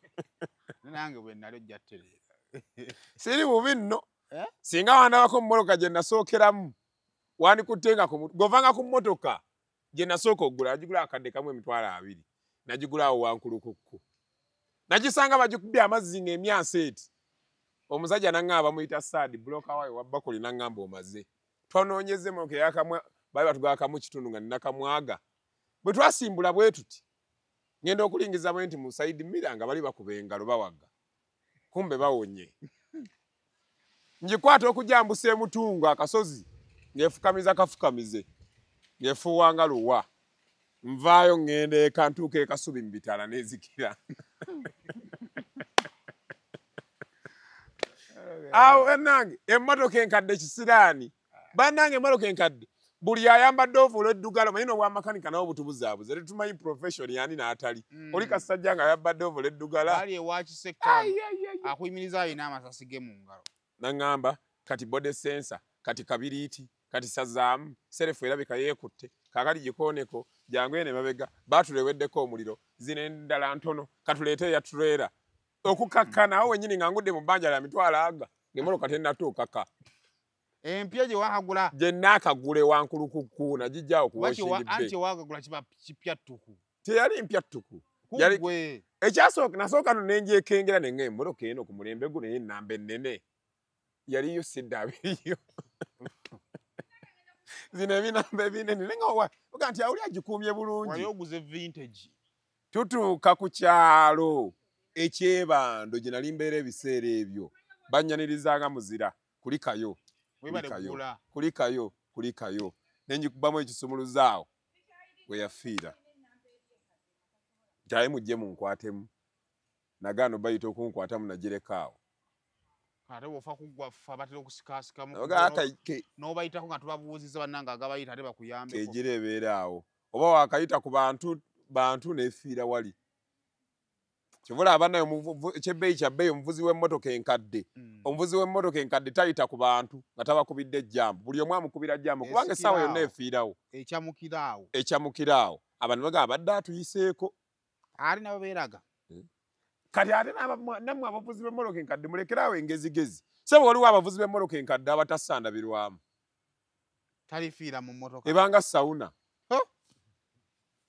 nange bwenali ojja tereera siri bubi nno eh? singa wandabako mumotoka gye nasookeramu wandikuttengako govanga ku mmotoka gye nasooka oggula agigula akadde kamu emitwalo abiri nagigulaawo wankulukukku nagisanga bagikubye amazzi nga emyasa eti omusajja nangamba bamuyita saadi buloka wayo wabakoli nangamba omaze twanoonyeze moke yakamwa bali batugakamu kitundu nga nnakamwaga bwe twasimbula bwe tuti ngenda okulingiza bwe nti mu saidi mira nga bali bakuba engalo bawaga kumbe bawonye njikwata okujambusa emutungo akasozi ngeefukamiza kafukamize ngeefuwanga luwa nvaayo ngende eka ntuuka ekasubi mbitala nezikira awo enange emmotoka enkadde kisiraani bannange emmotoka enkadde buli ayambadde ofu olweddugala omanyi n'obwamakanika nawo butubuzaabuza tetumanyi professiona yani n'atali hmm. oli kasajja nga ayambadde ofu olweddugalanaŋŋamba kati bode sensa kati kabiriiti kati sazaamu serefu erabika yeekutte kakali gikooneko jangu ene mabega baatulewedeko omuliro zino endala ntono katuleete eyatuleera hmm. okukakkanaawo wenyini nga ngudde mu bbanja lya mitwalo aga ngemolokatennatuukaka empya gye wagula gye nnaakagula ewankulu ku kku nagijjawo kuwaagagula kiba kipya ttuku teyali mpya ttuku ekyasooka nasooka no nenjekengera nenga emmotoka eno ku mulembe gu naye enamba ennene yaliyo sidda abiriyo zino ebinamba ebinene nengaoga nti awuli agikuumye bulungiguze vintage tutuuka ku kyalo ekyebando gye nali mbeera ebiseera ebyo banyanirizanga muzira kulikayo kulikayo kulikayo kulikayo nenjikubamu ekisumuluzaawo weyafiira nti aye mujje munkwatemu nagaano bayita okunkwatamu nagirekaawo ate bwofa kugwaffe batera okusikasikamunobayitako nga tubabuuziza bannanga agabayita ate bakuyambekegirebeeraawo oba wakayita ku bantu bantu nefiira wali kivula abana ekyebbeeyi kyabbeeyi omuvuzi w'emmotoka enkadde hmm. omuvuzi w'emmotoka enkadde tayita ku bantu nga tabakubidde ejjambo buli omu amukubira jjambo kubanga essaawa yonna efiirawo ekyamukiraawo abantu baga abadde atuyiseeko ali nababeeraga hmm. kati ate nammwe abavuzi b'emmotoka enkadde mulekeraawo engezigezi se bwoliwo abavuzi b'emmotoka enkadde abatasandabirwamu talifiira mu mmotoka ebanga sawuna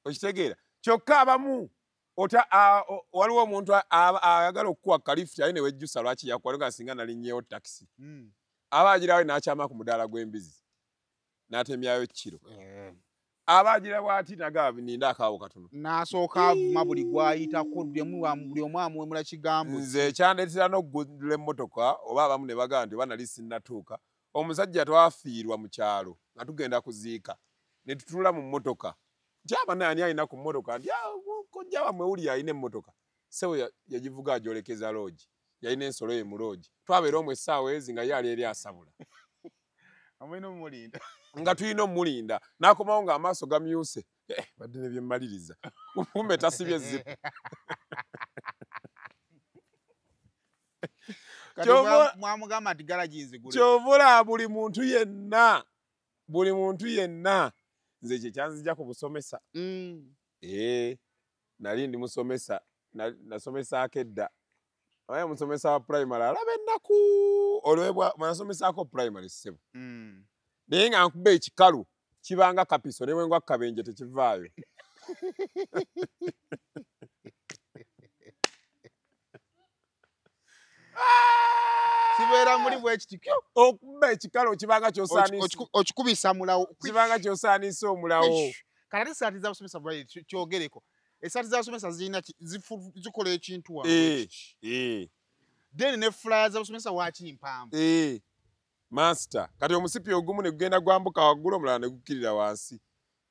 okitegeera kyokka abamu ota uh, waliwo omuntu ayagala uh, uh, okukuwa kalifuti aye newejjusa lwaki yakuwalinga singa nalinyeewo takisi mm. aba agirawo nakyama ku mudaala gw'embizi n'atemyayo kiro mm. aba agirawo ati nagaba ninda akaawo katono nasooka avuma buli gwayitako buli omu amuwemula kigambo nze ekyandeetera n'okugulula emmotoka oba abamu ne bagamba nti banali sinnatuuka omusajja twafiirwa mu kyalo nga tugenda kuziika ne tutuula mu mmotoka jaba naani alina ku mmotoka ntijaba mwewulire alina emmotoka sebo yagivuga agyolekeza loogi yalina ensolo ye mu loogi twabeera omu essaawa ezi nga ye ali eri asabula nga tulina omulinda n'akomawo ngaamaaso gamyuse eh, badde nebyemmaliriza kufume tasibye zipu kyova olaba buli muntu yenna buli muntu yenna nze kyekyanzijja ku busomesa mm. ee eh, nali ndi musomesa nasomesaako edda aye musomesa wa primary alaba ennaku olwebwanasomesaako primary ssebo mm. naye nga nkuba ekikalu kibanga kapiso ne bwengwa kabenje tekivaayo Ah! kibeera ah. muli bwekityo okuba ekikalo kibanga kyokikubisa mulawo kibanga kyosaanisa omulawo kale ate esaati zabusomesa kyogereko esaati zabusomesa zirina zikola ekintu wa eh, eh. then nefulaya zabusomesa waki mpamvu eh, masita kati omusipi ogumu negugenda gwambuka waggulu omulala negukkirira wansi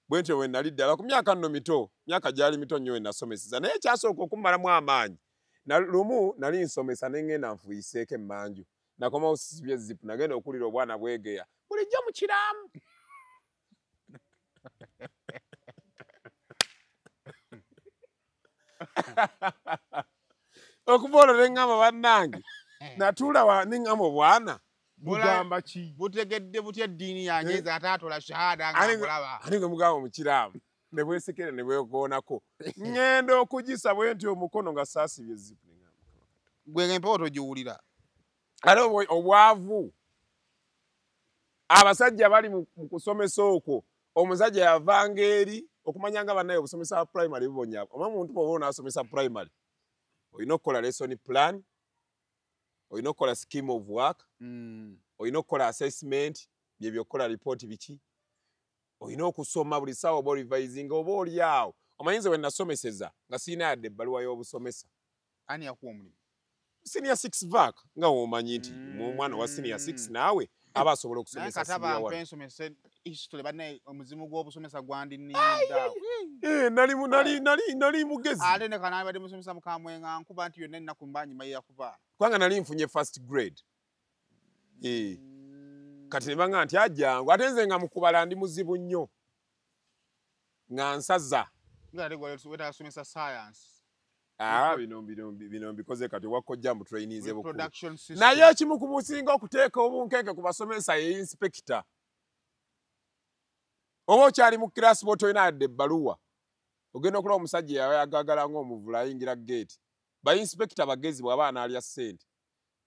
bwe ntyo wenali ddala ku myaka nno mito myaka gyali mito nnyo wenasomeseza naye ekyasooka okumalamu amaanyi lumu nali nsomesa nengenda nfuyiseeko emmanju nakoma usibye zip nagenda okulira obwana bwegeya bulijjo mu kiramu okuva olwo neŋŋamba bannange eh. natuula neŋŋamba obwana bugamba ki butegedde butya eddiini yanje eh. zaataatula shahada nalaba ani gwe mugamba mukiramu ne bwesekere ne bwekoonako ŋŋenda okugisa bwe nti omukono nga saasibye zip gwe empewo togiwulira alo obwavu abasajja bali mu kusomesa okwo omusajja yavanga eri okumanya nga banaye obusomesa bwa primary bubonyaabo oba muntu bwoba onaasomesa primary olina okukola lesson plan olina okukola scheme of work mm. olina okukola assessment byebyokukola ripooti biki olina okusoma buli saawa oba orivising oba oliawo omanyinze we nasomeseza nga siina yadde ebbaluwa y'obusomesa ani yakuwa omulimu senior six vac nga womanyi nti omwana wa senior six mm. naawe aba asobola okusomesaomuzimu gwobusomesa gwandinnali eh, mugezikubanga nali nfunye first grade eh. mm. kati nebanga nti ajangu ate nze nga mukubala ndi muzibu nnyo nga nsaza bino mbikoze kati wakkojja mu trainiz naye ekimu ku musinga okuteeka obunkenke ku basomesa ye inspekita oba okyali mu kirasi boti olina yadde ebbaluwa ogenda okulaba omusajja eyagagala ngaomuvula ayingira geeti bainspekita bagezi bwaba analya ssente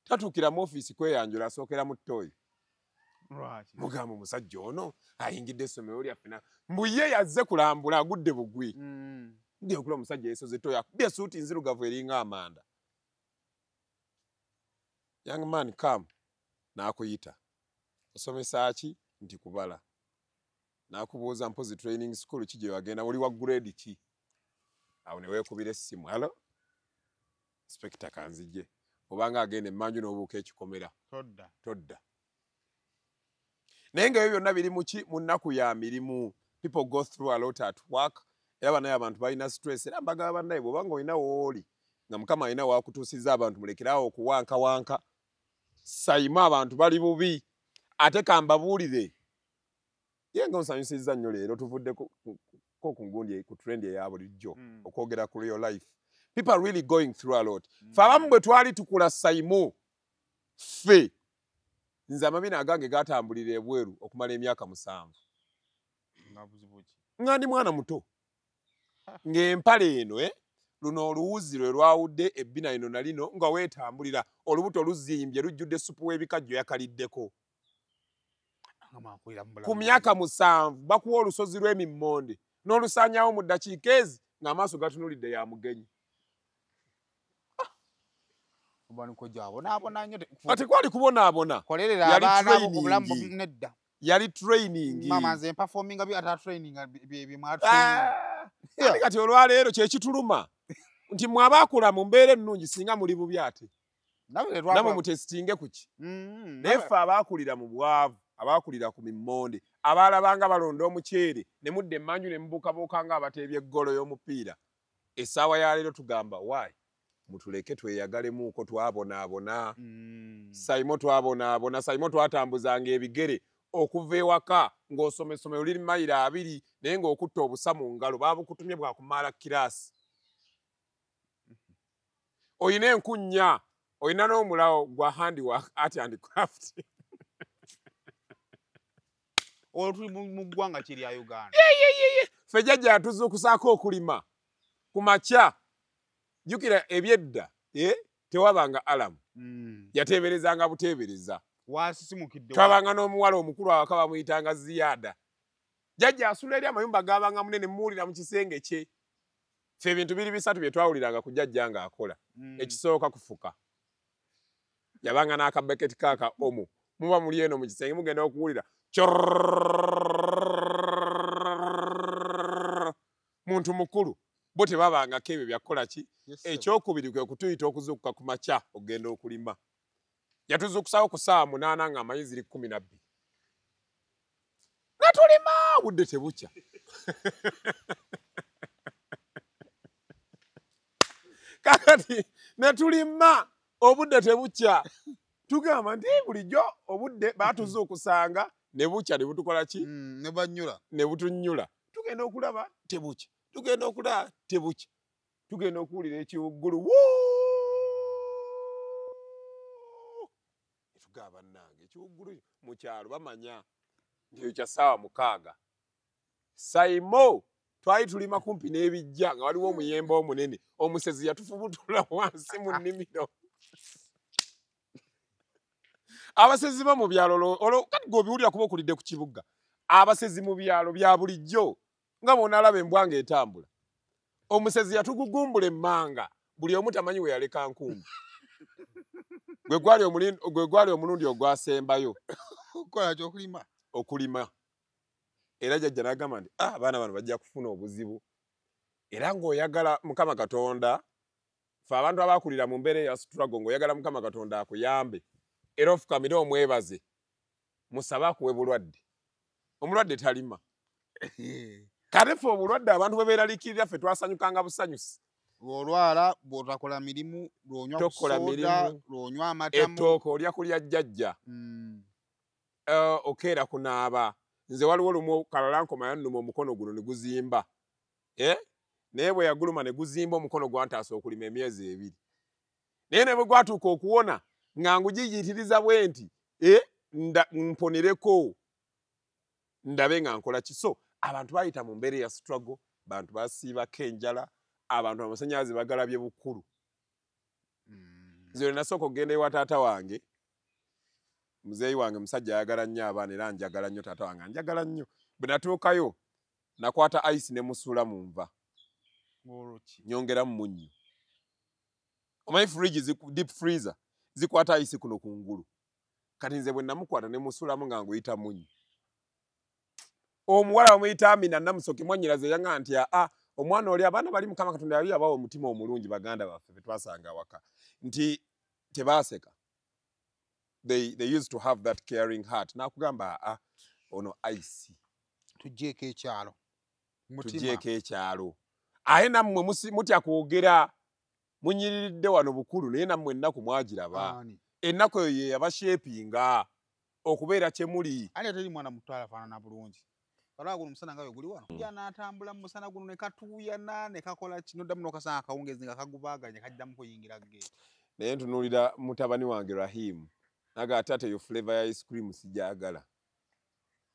tatuukira mu ofiisi kweyanjula asookera mu ttoyi mugamba omusajja ono ayingidde essomero lyaffe mbuye yazze kulambula agudde bugwi mm. ndiokula omusajja yesoze toyako bya suuti nzirugavu eringa amanda young man kam nakuyita osomesa ki nti kubala nakubuuza mpozi training school ki gyewagenda oli wa grade ki awo newekubira essimu halo specta kanzije obanga agenda emmanju n'obuuka ekikomera todda naye nga ebyo byonna biri muki munaku ya mirimu people go through a lot at work era banaye abantu balina stress era mbagaba bannaye bwobanga olina wooli nga mukama alina wakutuusiza abantu mulekerawo okuwankawanka saime abantu bali bubi ate kambabuulire ye nga onsanyusiza nnyo leero tuvuddeko ku ngundi ku trendi eya bulijjo hmm. okwogera ku real life people are really going through a lot hmm. fe abamu bwe twali tukula saimu ffe nze amabina agange gatambulira ebweru okumala emyaka musanvu nga ndi mwana muto ng'empale eno eh, luno oluwuzi lwe lwawudde ebbina ino nalino nga weetambulira olubuto luzimbye lujjudde supu w'ebikajjo yakaliddeko ku myaka musanvu bakuwa olusozi lw'emimmonde n'olusanyawo mu ddakiika ezi ng'amaaso gatunulidde ya mugenyi ah! ate kwali kubonaabona yali training ate kati olwaleero kyekituluma nti mwabakula mu mbeera ennungi singa muli bubi ate nabwe mutesitinge ku ki mm-hmm. naye ffe abaakulira mu bwavu abaakulira ku mimmonde abaalabanga balonda omuceere ne mudda emmanju ne mubuukabuuka ng'abateebya eggolo y'omupiira essaawa ya leero tugamba waayi mutuleke tweyagalemuuko twabonaabona mm. saimo twabonaabona saimo twatambuzanga ebigere okuva ewaka ng'osomesomero liri mayiro abiri naye ng'okutta obusa mu ngalo baabukutumye bwakumala kiraasi mm-hmm. olina enku nnya olina n'omulawo gwa handi wa art and craft mu ggwanga kirya uganda ffe jjajja yatuzuukusaako okulima ku makya jjukira ebyedda eh, tewabanga alamu mm. yateeberezanga buteebereza wasisimukidde twabanga n'omuwala omukulu awaka bamuyitanga ziyada jajja asula eri amayumba gabanga munene muwulira mu kisenge kye fe ebintu biri bisatu bye twawuliranga ku jajja ng'akola hmm. ekisooka kufuka yabanga n'akabeketi kaaka omu muba muli eno mu kisenge mugenda okuwulira muntu mukulu bo tebabangako ebyo byakukola ki ekyokubiri kwe kutuyita okuzuukuka ku makya ogenda okulima yatuzza okusaawo ku saawa munaana nga amanyi ziri kumi nabbiri natulima budde tebukya kakati netulima obudde tebukya tugamba nti bulijjo obudde baatuzza okusanga nebukya nebutukola ki mm, nebanyula nebutunyula tugenda okulaba tebukya tugenda okulaba tebukya tugenda okuwulira ekiwuggulu wuu kyuggulu mu kyalo bamanya ntiyo kya ssaawa mukaaga saimo twali tulima kumpi n'ebijja nga waliwo omuyembe omunene omusezi yatufubutula wansi mu nnimiro abasezi ba mu byalo kati geobiwulira kuba okulidde ku kibuga abasezi mu byalo bya bulijjo nga bonaalaba embwanga etambula omusezi yatugugumbula emmanga buli omu tamanyi we yaleka nkumbi gwe gwali omulundi ogwasembayo okulima era jajja nagamba nti ah, abaana bano bajja kufuna obuzibu era ngaoyagala mukama katonda fe abantu abakulira mu mbeera eyasitulago ngaoyagala mukama katonda akuyambe era ofukamire omwebaze musabe akuwe bulwadde omulwadde talima kate fe obulwadde abantu bwe beeraliikirira fe twasanyukanga busanyusi lwolwala bwotakola mirimu lwonywa lwonywa e amatamu ettooke olya kulya jjajja mm. eh, okeera kunaaba nze waliwo lumu kalala nkomayo nnuma omukono guno ne guzimba eh? naye bwe yaguluma ne guzimba omukono gwantaasa okulima emyezi ebiri naye ne bwe gwatuuka okuwona ngangu giyitiriza bwe nti eh, mponereko ndabe nga nkola kiso abantu baayita mu mbeera eya struggle bantu basiibako enjala abantu amasanyalaze bagalabye bukulu mm. nze nasooka okugenda ewa taata wange muzeeyi wange musajja ayagala nnyo abaana era njagala nnyo taata wange njagala nnyo bwe natuukayo nakwata ice nemusuula mu nva nyongera mu munnyo omanyi fridge deep freezer zikwata ice kuno kungulu kati nze bwe namukwata nemusuulamu nga nguyita munnyo omuwala wamuyita amina namusoke mwanyiraze yanga nti aa omwana oli abaana bali mukama katonda yali abawa omutima omulungi baganda baffe betwasanga waka nti tebaseka they, they used to have that caring heart nakugamba aa ono ici tujeko ekyalo tujeko ekyalo aye nammwe mutya kwogera munyiriridde wano bukulu naye nammwe ennaku mwagiraba ennaku eyo yeyabashepinga okubeera kyemuli ani ate eri mwana mutwala afaanana bulungi olwawo guno omusana nga we guli wano ja n'atambula mu musana guno ne katuuyana ne kakola kino ddamu n'okasana akawungezi nga kagubaaganye kaddamu kuyingira geeti naye ntunuulira mutabani wange rahimu naga taata eyo fuleva ya icecream sijagala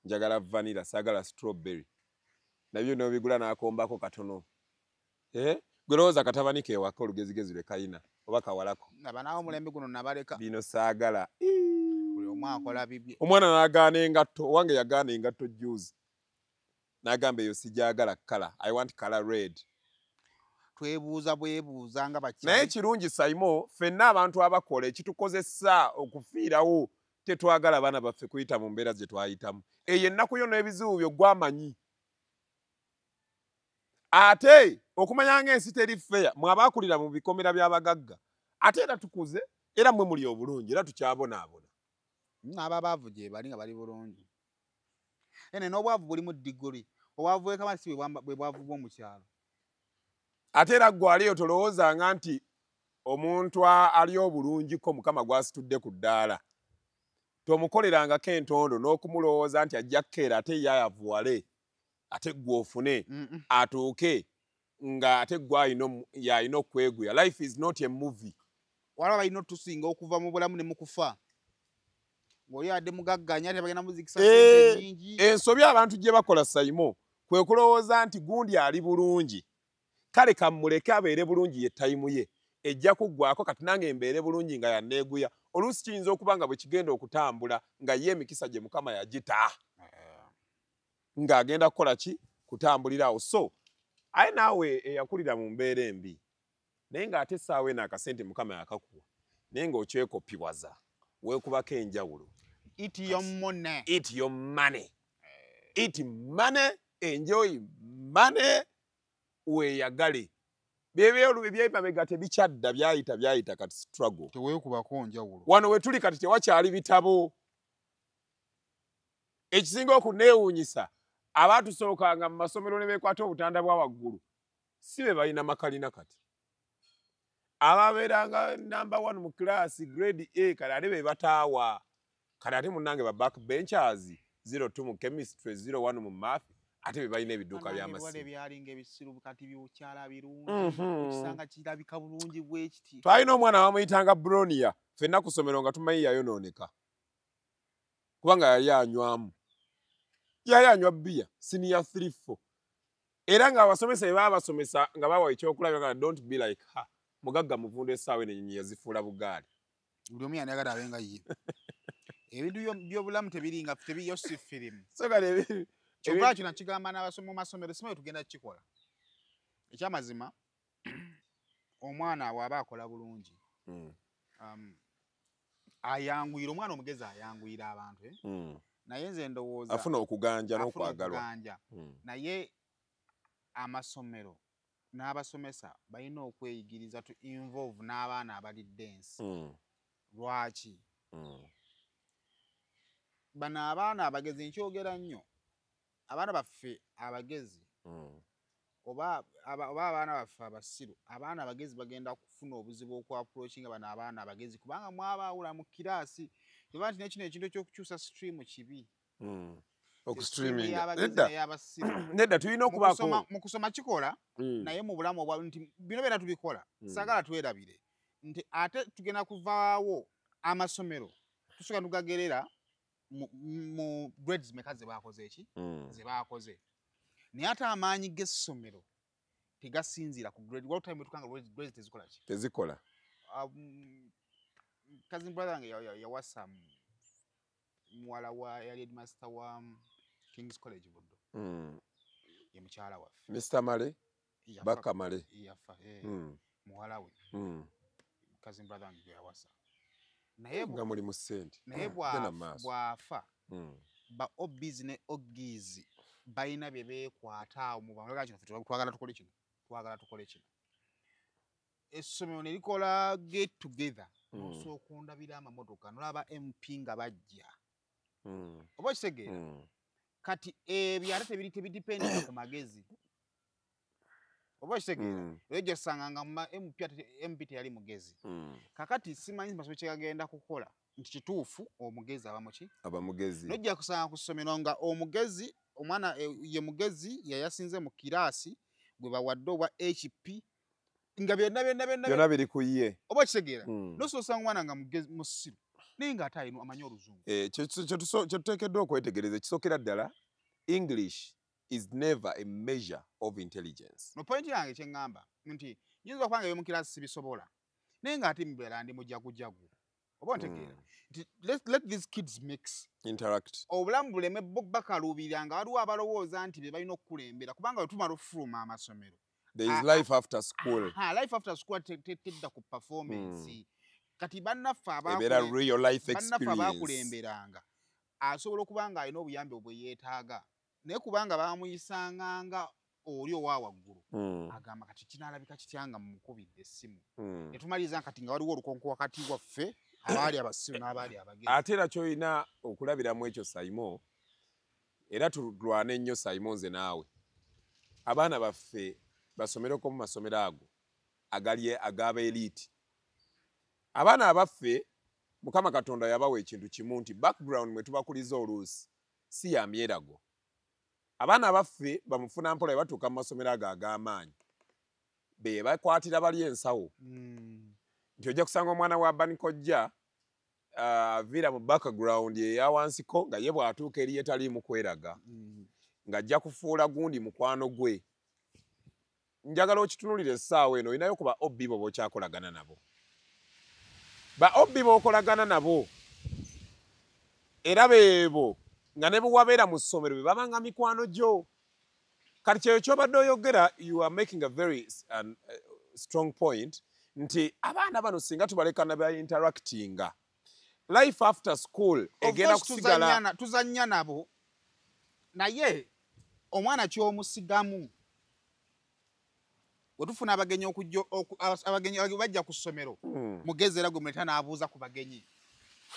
njagala vanira sagala strawberry nabyo nobigula n'akombako katono gwelowooza katabani keewaka olugezigezi lwe kayina oba kawalako abanawo omulembe guno nabaleka bino saagala omwana n'agaana engatto owange yagaana engatto juzi n'agamba eyo sijagala kala i want kala red twebuuza bwebuuza nga baki naye kirungi saimo ffenna abantu abakola ekitukozesa okufiirawo tetwagala abaana baffe kuyita mu mbeera ze twayitamu eyo ennaku yo n'ebizibu byo gwamanyi ate okumanya ng'ensi teri feya mweabakulira mu bikomera by'abagagga ate era tukuze era mwe muli obulungi era tukyabonaabona naba baavu gye bali nga bali bulungi ene n'obwavu buli mu diggoli obwavu bwekama si bwe bwavu bw'omukyalo ate era ggwe aliyo tolowoozanga nti omuntu ali obulungiko mukama gw'asitudde ku ddaala tomukolerangako entondo n'okumulowooza nti ajja kukeera ate ye ayavuwale ate ggwe ofune atuuke nga ate ggwe y'alina okkweguya life is not emovie walaba balina otusinga okuva mu bulamu ne mukufa ng'oyade mugagganya tebagenda muzikisa eh, nyingi ensobi abantu gye bakola saimo kwe kulowooza nti gundi ali bulungi kale kamuleke abeere bulungi ye tayimu ye ejja kuggwako kati nange embeere bulungi nga yanneeguya oluusi kiyinza okuba nga bwe kigenda okutambula nga ye emikisa gye mukama yagita eh. ng'agenda kukola ki kutambulirawo so aye naawe eyakulira mu mbeera embi naye ng'ate essaawe n'akasente mukama yakakuwa naye ng'okyekopiwaza weekubako enjawulo Eat your money. Eat your money. Eh. Eat money. Enjoy money where you are byebyolu ebyayimabega tebikyadda byayita byayita kati struggle teweekubako njawulo wano wetuli kati tewakyali bitabo ekisinga okuneewuunyisa abaatusookanga mu masomero ne beekwata obutanda bwa waggulu si be balina makalina kati ababeeranga number one mu class grade a kale ale be bataawa kati ate munnange ba back benchers 02 mu chemistry 01 mu math ate be balina ebidduuka byamasibyalinga ebisiru kati byokyala birungiokisanga mhm. kirabika bulungi bwekiti twalina omwana wamuyitanga bronia ffenna ku ssomero nga tumanyi yayonooneka kubanga yali anywamu yali anywa bia sinia thr fo era nga abasomesa bye baabasomesa nga bawa ekyokulaba gaa dont be like ha mugagga muvunda essaawa enenyinyi yazifuula bugaali buli omu yandiyagala abe nga ye ebintu byobulamu tebiringa tebiyo si firimu kyokolakyo nakigamba n'abasomi mu masomero simaye tugenda kukikola ekyamazima omwana bw'aba akola bulungi hmm. um, ayanguyira omwana omugezi ayanguyira abantu eh? hmm. naye nze ndowoozaafuna okuganja n'okwagalwaganja hmm. naye amasomero n'abasomesa balina okweyigiriza tu involve n'abaana abalidde ensi lwaki bano abaana abagezi nkyogera nnyo abaana baffe abagezi hmm. oba abaana baffe abasiru abaana abagezi bagenda kufuna obuzibu okwaproach nga bano abaana abagezi kubanga mwabaawula mu kiraasi oba nti nekino ekintu ekyokukyusa stream kibi okusnedda tulina okubamu kusoma kikola hmm. naye mu bulamu obwa nti bino byena tubikola hmm. sagala twerabire nti ate tugenda kuvaawo amasomero tusoka nugagerera mu grades meka zebakoze eki hmm. zebakoze naye ate amaanyi g'essomero tegasinziira ku grade wal time etukanga grades tezikola ki tezikola um, cousin brother wange yawasa muwala wa yali edmaster wa um, kings college buddo hmm. ye mukyala waffe mr male baka male yafa eh. hmm. muwala we cousin brother wange yawasa nayemuli musente naye ah, bwafa hmm. ba obizine ogizi bayina byebeekwata awo mubatwagala tukole kino twagala tukole kino essomero nelikola get together hmm. nosobola okundabira amamotoka nolaba mp nga bajja hmm. oba okitegeera kati ebyo ate tebiri tebidipendinga ku magezi oba kitegeera hmm. olwejjo kisanga nga mmp teyali mugezi hmm. kakati simanyi masomo kyeagenda kukola nti kituufu omugezi abamuki abamugezi nojja kusanga ku ssomero nga omugezi omwana eh, ye mugezi yeyasinze mu kiraasi gwe bawadde obwa hp nga byonna byonna byonna biri ku ye oba kitegeera hmm. nosoosanga omwana nga musiru naye ngaate ayinu amanyi oluzungu eh, kyetuteekeddwa okwetegereza kisookera ddala english is never a measure of intelligence no point yange chengamba nti nyinza kwanga yo mukira sibisobola nenga ati mbera ndi mujja kujagu obontegera hmm. let let these kids mix interact obulamu buleme bakalubiranga waliwo abalowooza nti be balina okukulembera kubanga wetumala ofuluma amasomero there is ah, life ah, after school ah, ah, life after school tedda ku performance hmm. kati bannaffe abaffe abaakulemberanga asobola okuba nga alina obuyambi obweyeetaaga naye kubanga bamuyisanganga oli owa waggulu hmm. agamba kati kinalabika kityanga mumukubidde essimu hmm. netumaliriza kati nga waliwo olukonko wakati waffe abaali abasiru n'abaali abage ate era kyolina okulabiramu ekyo saimo era tulwane ennyo saimo nze naawe abaana baffe basomereko mu masomero ago agali ag'abaeliiti abaana abaffe mukama katonda yabawa ekintu kimu nti background mwe tubakuliza oluusi si ya myerago abaana abaffe bamufuna mpola batuuka mu masomero ago ag'amaanyi be bakwatira bali ensawo hmm. nti ojja kusanga omwana wa banikojja ah, avira mu backgrawund eya wansiko nga ye bwatuuka eri yetali mukweraga hmm. ng'ajja kufuula gundi mukwano gwe njagala okitunulira essaawa eno olinayo ku ba obi bo bokyakolagana nabo ba obi bookolagana nabo era beebo nga ne bwewabeera mu ssomero bwe babanga mikwano gyo kati kyeyo kyobadde oyogera you are making a very an, uh, strong point nti abaana bano singa tubalekana ba interactinga life after school egenda kusigala tuzannya nabo naye omwana kyomusigamu wetufuna abagenyi okujaabagenyi bajja ku ssomero hmm. mugezi era gwe muleta n'abuuza ku bagenyi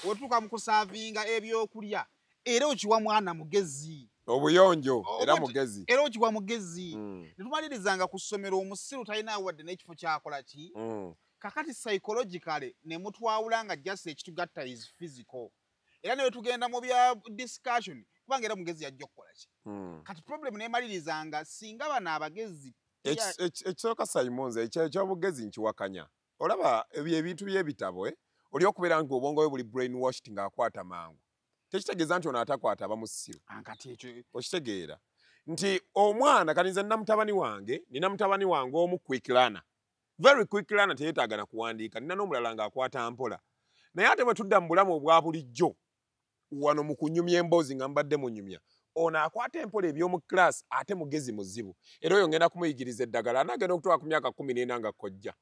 wetutuuka mu kusaavinga ebyokulya era okiwa mwana mugezi obuyonjo era mugezi era okiwa mugezi hmm. netumalirizanga ku ssomero omusiru talinawadde n'ekifo kyakola ki hmm. kakati psycologicale ne mutwawula nga just ekitugatta is physical era newe tugenda mu bya discussion kubanga era mugezi yajja okukola ki hmm. kati problemu nemalirizanga singa bano abagezi ekisooka simons ekyobugezi nkiwakanya olaba ebintu byebitabo eh? oli okubeera nga obwongo bwe buli brainwashed ng'akwata mangu tekitegeeza nti ono atakwata abamusiru ah, e-, okitegeera nti omwana kati nze nina mutabani wange nina mutabani wange omu quickrana very quickrana teyetaagana kuwandiika nina n'omulala ng'akwata mpola naye ate bwe tudda mu bulamu obwa bulijjo wano mu kunyumya emboozi nga mbadde mu nyumya ono akwata empola eby'omu class ate mugezi muzibu era oyo ngenda kumuyigiriza eddagala anaagenda okutuuka ku myaka kumi n'ena nga kkojja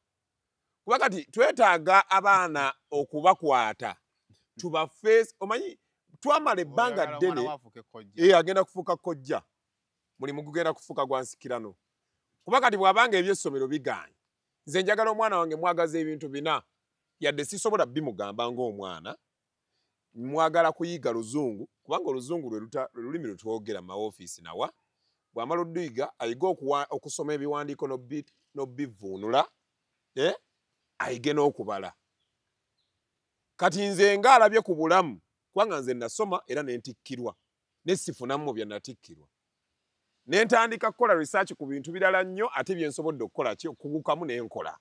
kuba kati twetaaga abaana okubakwata tubaface omanyi twamala ebbanga ddene ee agenda kufuuka kojja mulimu gugenda kufuuka gwa nsikirano kuba kati bw'abanga ebyessomero biganye nze njagala omwana wange mwagaza ebintu bina yadde sisobola bimugamba ngaomwana mwagala kuyiga luzungu kubanga oluzungu lwe lulimi lwetwogera mu maofiisi nawa bw'amala odduyiga ayige okusoma ebiwandiiko n'obbivuunula eh, ayige n'okubala kati nze ngaalabye ku bulamu kubanga nze nasoma era nentikkirwa nesifunamu byenatikkirwa nentandika kukola research ku bintu birala nnyo ate byensobodde okukolaki okugukamu nenkola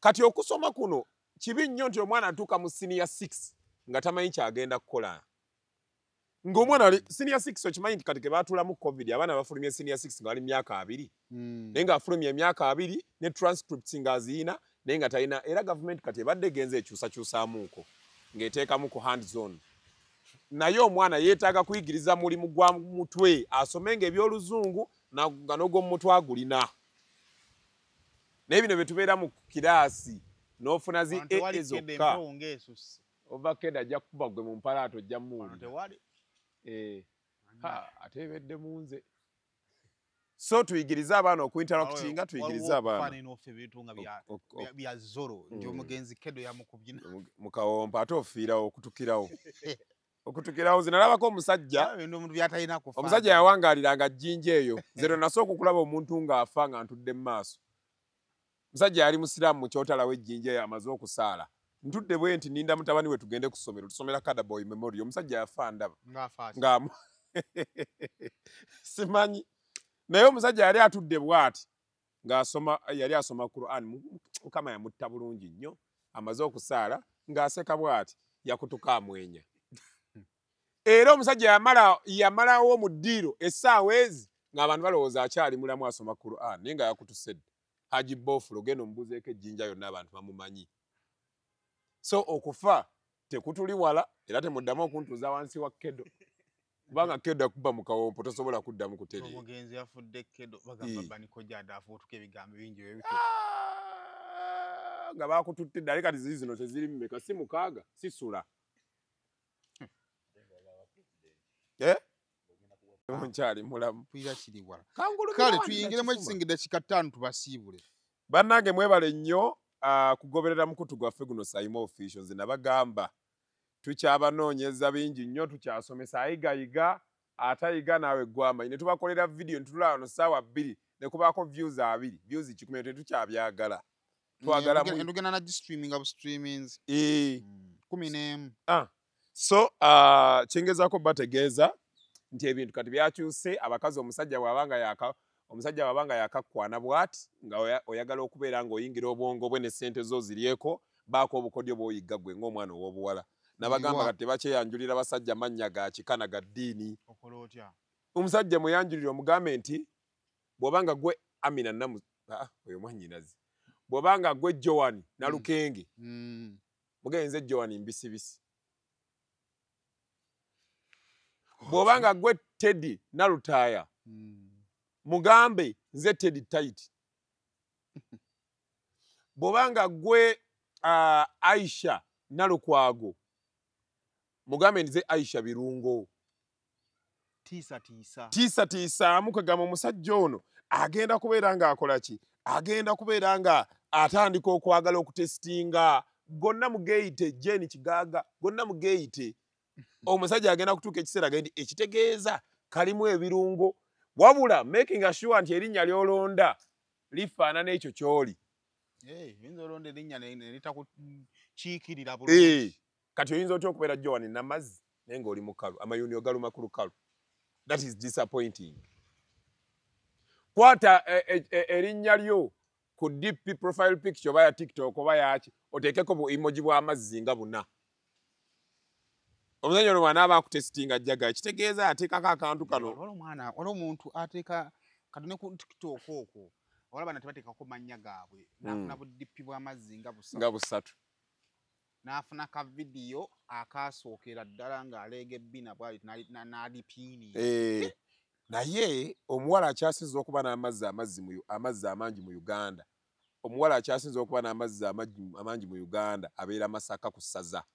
kati okusoma kuno kibi nnyo nti omwana atuuka mu siniya 6 nga tamanyi kyagenda kukola ngaomwana siniya 6 okimanyi nti kati kebatulamu covid abaana bafulumye siniya 6 nga bali myaka abiri mm. naye ngaafulumye emyaka abiri ne transcripts nga aziina naye nga talina era gavumenti kati ebadde genza ekyusakyusamuko ngaeteekamu ku hand zone naye omwana yeetaaga kuyigiriza mulimu gwa mutwe asomenga ebyoluzungu nga n'ogwomumutwe agulina naye bino byetubeera mu kiraasi n'ofuna zi ee zokka ovakeda ajja kukuba gwe mumpalaato ojja mmuwulira eh, ateebedde munze so tuyigirize abaana okuinteractinga tuyigirize abaanamukawompa mm. ate ofiirawo okutukirawo okutukira awo zinalabako omusajja omusajja yawangaliranga jjinja eyo ze lwenasooka okulaba omuntu ng'afa nga ntudde mu maaso omusajja yali musiraamu mukyotalawo ejjinja eyo amaze okusaala ntudde bwe nti ninda mutabani we tugende ku ssomero tusomera kadaboy memory omusajja yafa ndaba ngam simanyi naye omusajja yali atudde bw'ati ngaasoma yali asoma quran mukama yamutta bulungi nnyo amaze okusaala ng'aseka bw'ati yakutuka amwenya era omusajja yamalawo mu ddiiro essaawa ezi ng'abantu balowooza akyali mulamu asoma quran naye nga yakutuse dde haji bofulo genda omubuzeeko ejjinja yonna abantu bamumanyi so okufa tekutuli wala era temuddamu okuntuuza wansi wa kedo kubanga kedo akubba mu kawompo tosobola kuddamu kuteryeo ah, nga bakututte ddaleka tizii zino teziri mumeka si mukaaga si sula Eh? mukyali mulamukale tuyingiremu ekisingidde kikataano tubasiibule bannange mwebale nnyo kugoberera mukutu gwaffe guno saima official nze nabagamba tukyabanoonyeza bingi nnyo tukyasomesa ayigayiga atayiga naawe egwama ne tubakolera vidiyo ntutula ano saawa bbiri nekubaako views abiri views kikumi tetukyabyagala twagala endugenda nagi streaminga bu streamings hmm. kumi n'emu ah. so uh, kyengezaako bategeeza nti ebintu kati byakyuse abakazi omusajja wabanga yaka omusajja wabanga yakakwana bwati nga oyagala okubeera ngaoyingira obwongo bwe nesente zo ziryeko baako obukodyo bwoyigga gwe ngaomwana owobuwala nabagamba kati tebakyeyanjulira basajja mannya gakikana ga ddiini omusajja mweyanjulire omugambe nti bwobanga gwe amina ah, oyo mwanyinazi bwobanga gwe joani nalukenge hmm. hmm. mugenze joani mbisibisi bwobanga gwe tedi nalutaaya hmm. mugambe nze tedi taiti bwobanga gwe uh, aisha nalukwago mugambe nze aisha birungo tiisa tiisa amukagamba omusajja ono agenda kubeera nga akolaki agenda kubeera nga atandika okwagala okutesitinga gonna mugeyite jeni kigaaga gonna mugeyite omusajja agenda kutuuka ekiseera agendi ekitegeeza kalimu ebirungo wabula making assure nti erinnya lyolonda lifaanana ekyo kyoli kati oyinza otya okubeera joani namazzi naye ngaoli mukalu amayunio galuma ku lukalu that is disappointing kwata e, e, e, erinnya lyo ku dp profile picture oba ya tiktok oba yaki oteekeko buimoji bw'amazzi nga buna omuzanyi olwo mwana aba akutesitinga jjagala kitegeeza ateekako akantu kano omwana waliwo omuntu ateeka katone ku tiktok okwo olaba nati bateekako mannya gaabwe nafuna hmm. budipi bw'amazzi nga busatu nafuna ka vidiyo akasookera ddala ng'aleega ebbina bwali n'alipiini eh. naye omuwala akyasinza okuba n'amazzi amazzi amazzi amangi mu uganda omuwala akyasinza okuba n'amazzi amangi mu uganda abeera masaka ku ssaza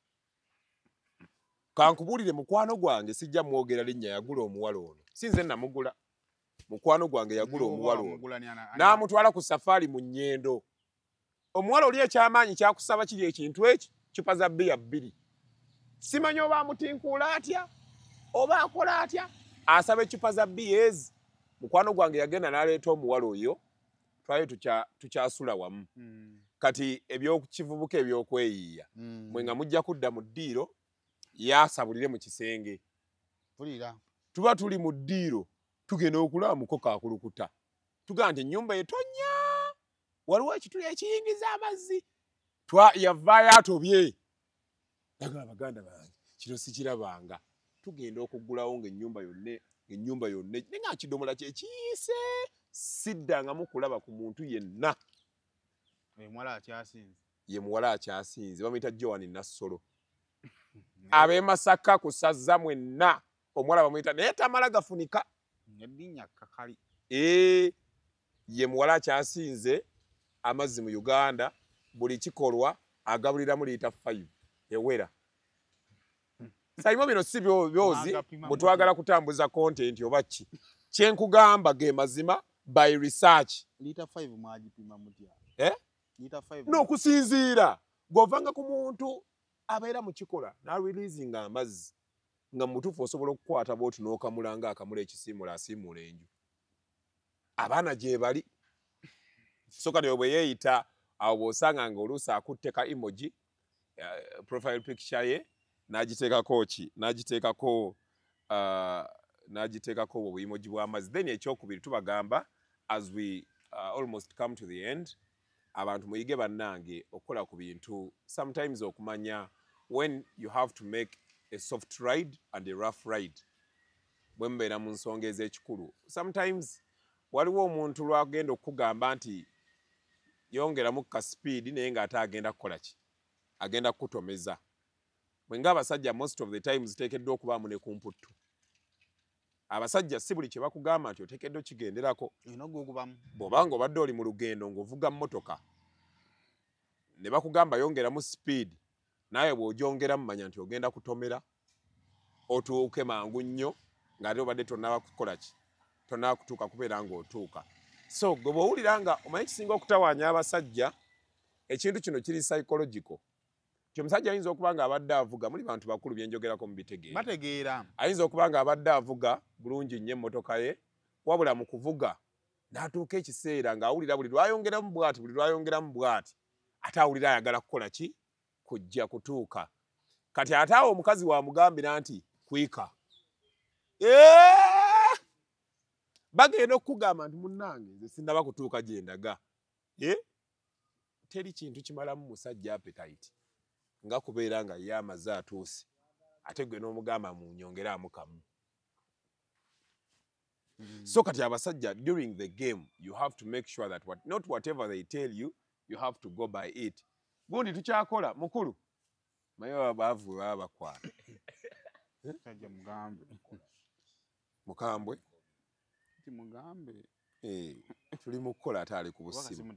kankubulire mukwano gwange sijja mwogera linnya yagula omuwala ono sinze namugula mukwano gwange yagula omuwala ono n'amutwala ku safaari mu nnyendo omuwala oli ekyamaanyi kyakusaba kiri ekintu ekyo cupa za bbiya bbiri simanya oba amutinkuula atya oba akola atya asaba ecupa za bbiya ezi mukwano gwange yagenda n'aleeta omuwala oyo twali tukyasula wamu hmm. kati ebyokukivubuka ebyokweyiiya hmm. mwe nga mujja kudda mu ddiiro yasabulire mu kisenge mpulira tuba tuli mu ddiiro tugenda okulaba mukoka akulukuta tugamba nti ennyumba yetonya waliwo ekituli ekiyingiza amazzi yavaayo atobye agaa baganda bange kino sikirabanga tugenda okugulawo ngaennyumba yonna ennyumba yonna ne nga kidomola kyekiyise siddangamu kulaba ku muntu yenna ye muwala akyasinze bamwita joani nassolo abe masaka ku sazza mwenna omuwala bamuyita naye tamala gafunika ye muwala akyasinze amazzi mu uganda buli kikolwa agabuliramu liita fayu ewera hmm. saimo bino si byozi bwetwagala kutambuza content oba ki kyenkugamba ge mazima by research eh? n'okusinziira gwovanga ku muntu abeera mukikola nalilizinga amazzi nga mutufu osobola okukwata booti nokamulanga akamula ekisimula asimula enju abaana gyebali soka nayo bwe yeeyita awo bwosanga nga oluusi akutte ka emoji eh, profile picture ye nagiteekako ki nagiteekako ah, nagiteekako obwo obuyimoji bw'amazzi then ekyokubiri tubagamba as we uh, almost come to the end abantu muyige bannange okukola ku bintu sometimes okumanya when you have to make a soft ride and a rough ride bwe mubeera mu nsonga ez'ekikulu sometimes waliwo omuntu lwagenda okukugamba nti yongeramu ka speedi naye ngaate agenda kukola ki agenda kukutomeza bwe ngaabasajja most of the times teekeddwa okubaamu ne kumputtu abasajja si buli kyebakugamba nti otekeddwa okigenderako bwobanga obadde oli mu lugendo ng'ovuga mmotoka ne bakugamba yongeramu sipiidi naawe bw'ojongera mumanya nti ogenda kutomera otuuke mangu nnyo ng'ate obadde tonnabakukola ki tonnabakutuuka kubeera ng'otuuka so gwe bwowulira nga omanye kisinga okutawaanya abasajja ekintu kino kiri psycological ekyo omusajja ayinza okuba nga abadde avuga muli bantu bakulu byenjogerako mubitegeerabategeera ayinza okuba nga abadde avuga bulungi nnyo emmotoka ye wabula mu kuvuga n'atuuka ekiseera ng'awulira buli lwayongeramu bwati buli lwayongeramu bwati ate awulira ayagala kukola ki kujja kutuuka kati ate awo omukazi wamugambira nti kwika eh! bagenda okukugamba nti munnange nze sindaba kutuuka gyendaga eh? teri kintu kimalamu musajja apetaiti nga kubeera nga ye amaze atuuse ate gwe n'omugamba munyongere amukamu so hmm. kati abasajja during the game you have to make sure that what, not whatever they tell you you have to go by it gundi tukyakola mukulu maye abaavu we baba bakwata mukambwe eh, tuli mukukola ate ali ku busimu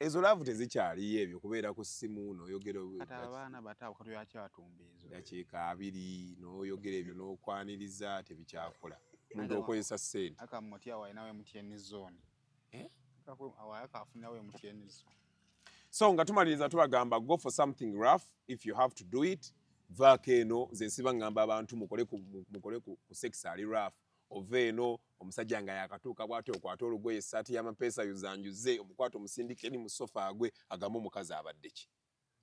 ezolaavu tezikyaliyo ebyo kubeera ku ssimu nyogeraakiika abiri n'oyogera ebyo n'okwaniriza tebikyakola muntu okozesa ssente eh? so nga tumaliriza tubagamba go for something rough if you have to do it vaako eno zensibaŋŋamba abantu mukole ku sex ali rough ova eno omusajja nga yakatuuka bwati okwata olugoye esaati yamapeesa yuzanjuze omukwata omusindika eri musofa agwe agamba omukazi abadde ki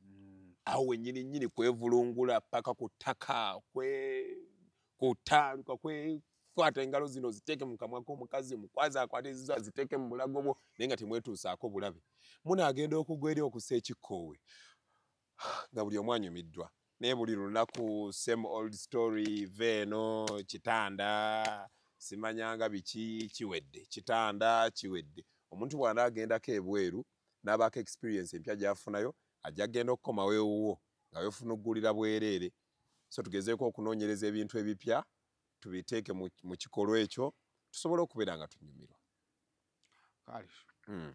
mm. awo wenyini nyini kwevulungula paka ku ttaka kutaluka kwekwata engalo zino ziteeke mukamwa komukazi mukwazi akwatizizo aziteeke mubulago bwo naye nga temwetuusaako bulabe munaagenda okugwa eri okusa ekikkoowe nga buli omwanyumiddwa naye buli lunaku same old story veeno kitanda simanyanga biki kiwedde kitanda kiwedde omuntu bwana agendako ebweru nabaako experience empya gyafunayo ajja kgenda okukomawewuwo nga wefuna oggulira bwereere so tugezeeko okunoonyereza ebintu ebipya tubiteeke mu kikolwa ekyo tusobole okubeera nga tunyumirwa hmm.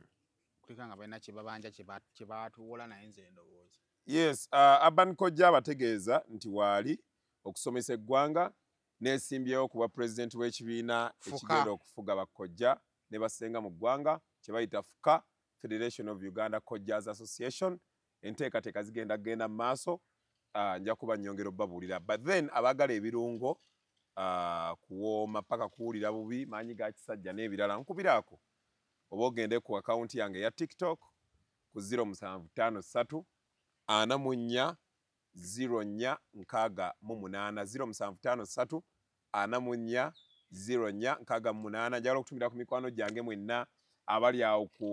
yes uh, aban kojja abategeeza nti waali okusomesa eggwanga nesimbyewo kuba pulezidenti w'ekibiina ekigenda okufuga bakojja ne basenga mu ggwanga kyebayita fuka federation of uganda cojjas association enteekateeka zigenda kgenda mu maaso nja kuba nyongera obabuulira but then abaagala ebirungo kuwooma paka kuwulira bubi maanyi ga kisajja n'ebirala nkubiraako oba ogende ku akawunti yange eya tiktok ku 0753 44 04 anamunya zero nya nkaaga munaana njagala okutumira ku mikwano gyange mwenna abali awo ku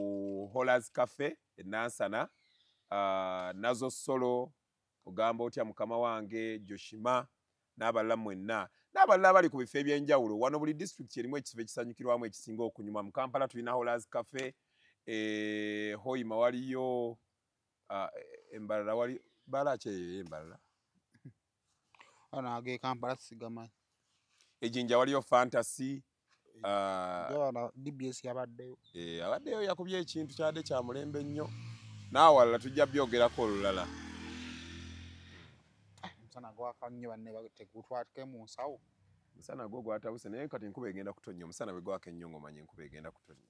hollers cafe enansana uh, nazo solo ogamba otya mukama wange joshima n'abalala mwenna n'abalala abali ku bifo ebyenjawulo wano buli disitulikiti erimu ekifo ekisanyukirwamu ekisinga okunyuma mu kampala tulina hollers cafe e, hoima waliyo uh, embalala wali balakyeyoyo embalala ano ag'ekampala sigamanyi ejinja waliyo fantasy eh, uh, dbs abaddeyo eh, abaddeyo yakubye ekintu kyade kya mulembe nnyo naawalala tujja byogerako olulala ah, musana gwaka nnyo banne tegutwatike mu nsawo musana gwo gwatabuse naye kati nkuba egenda kutonya omusana bwe gwaka ennyo ngaomanya enkuba egenda kutonya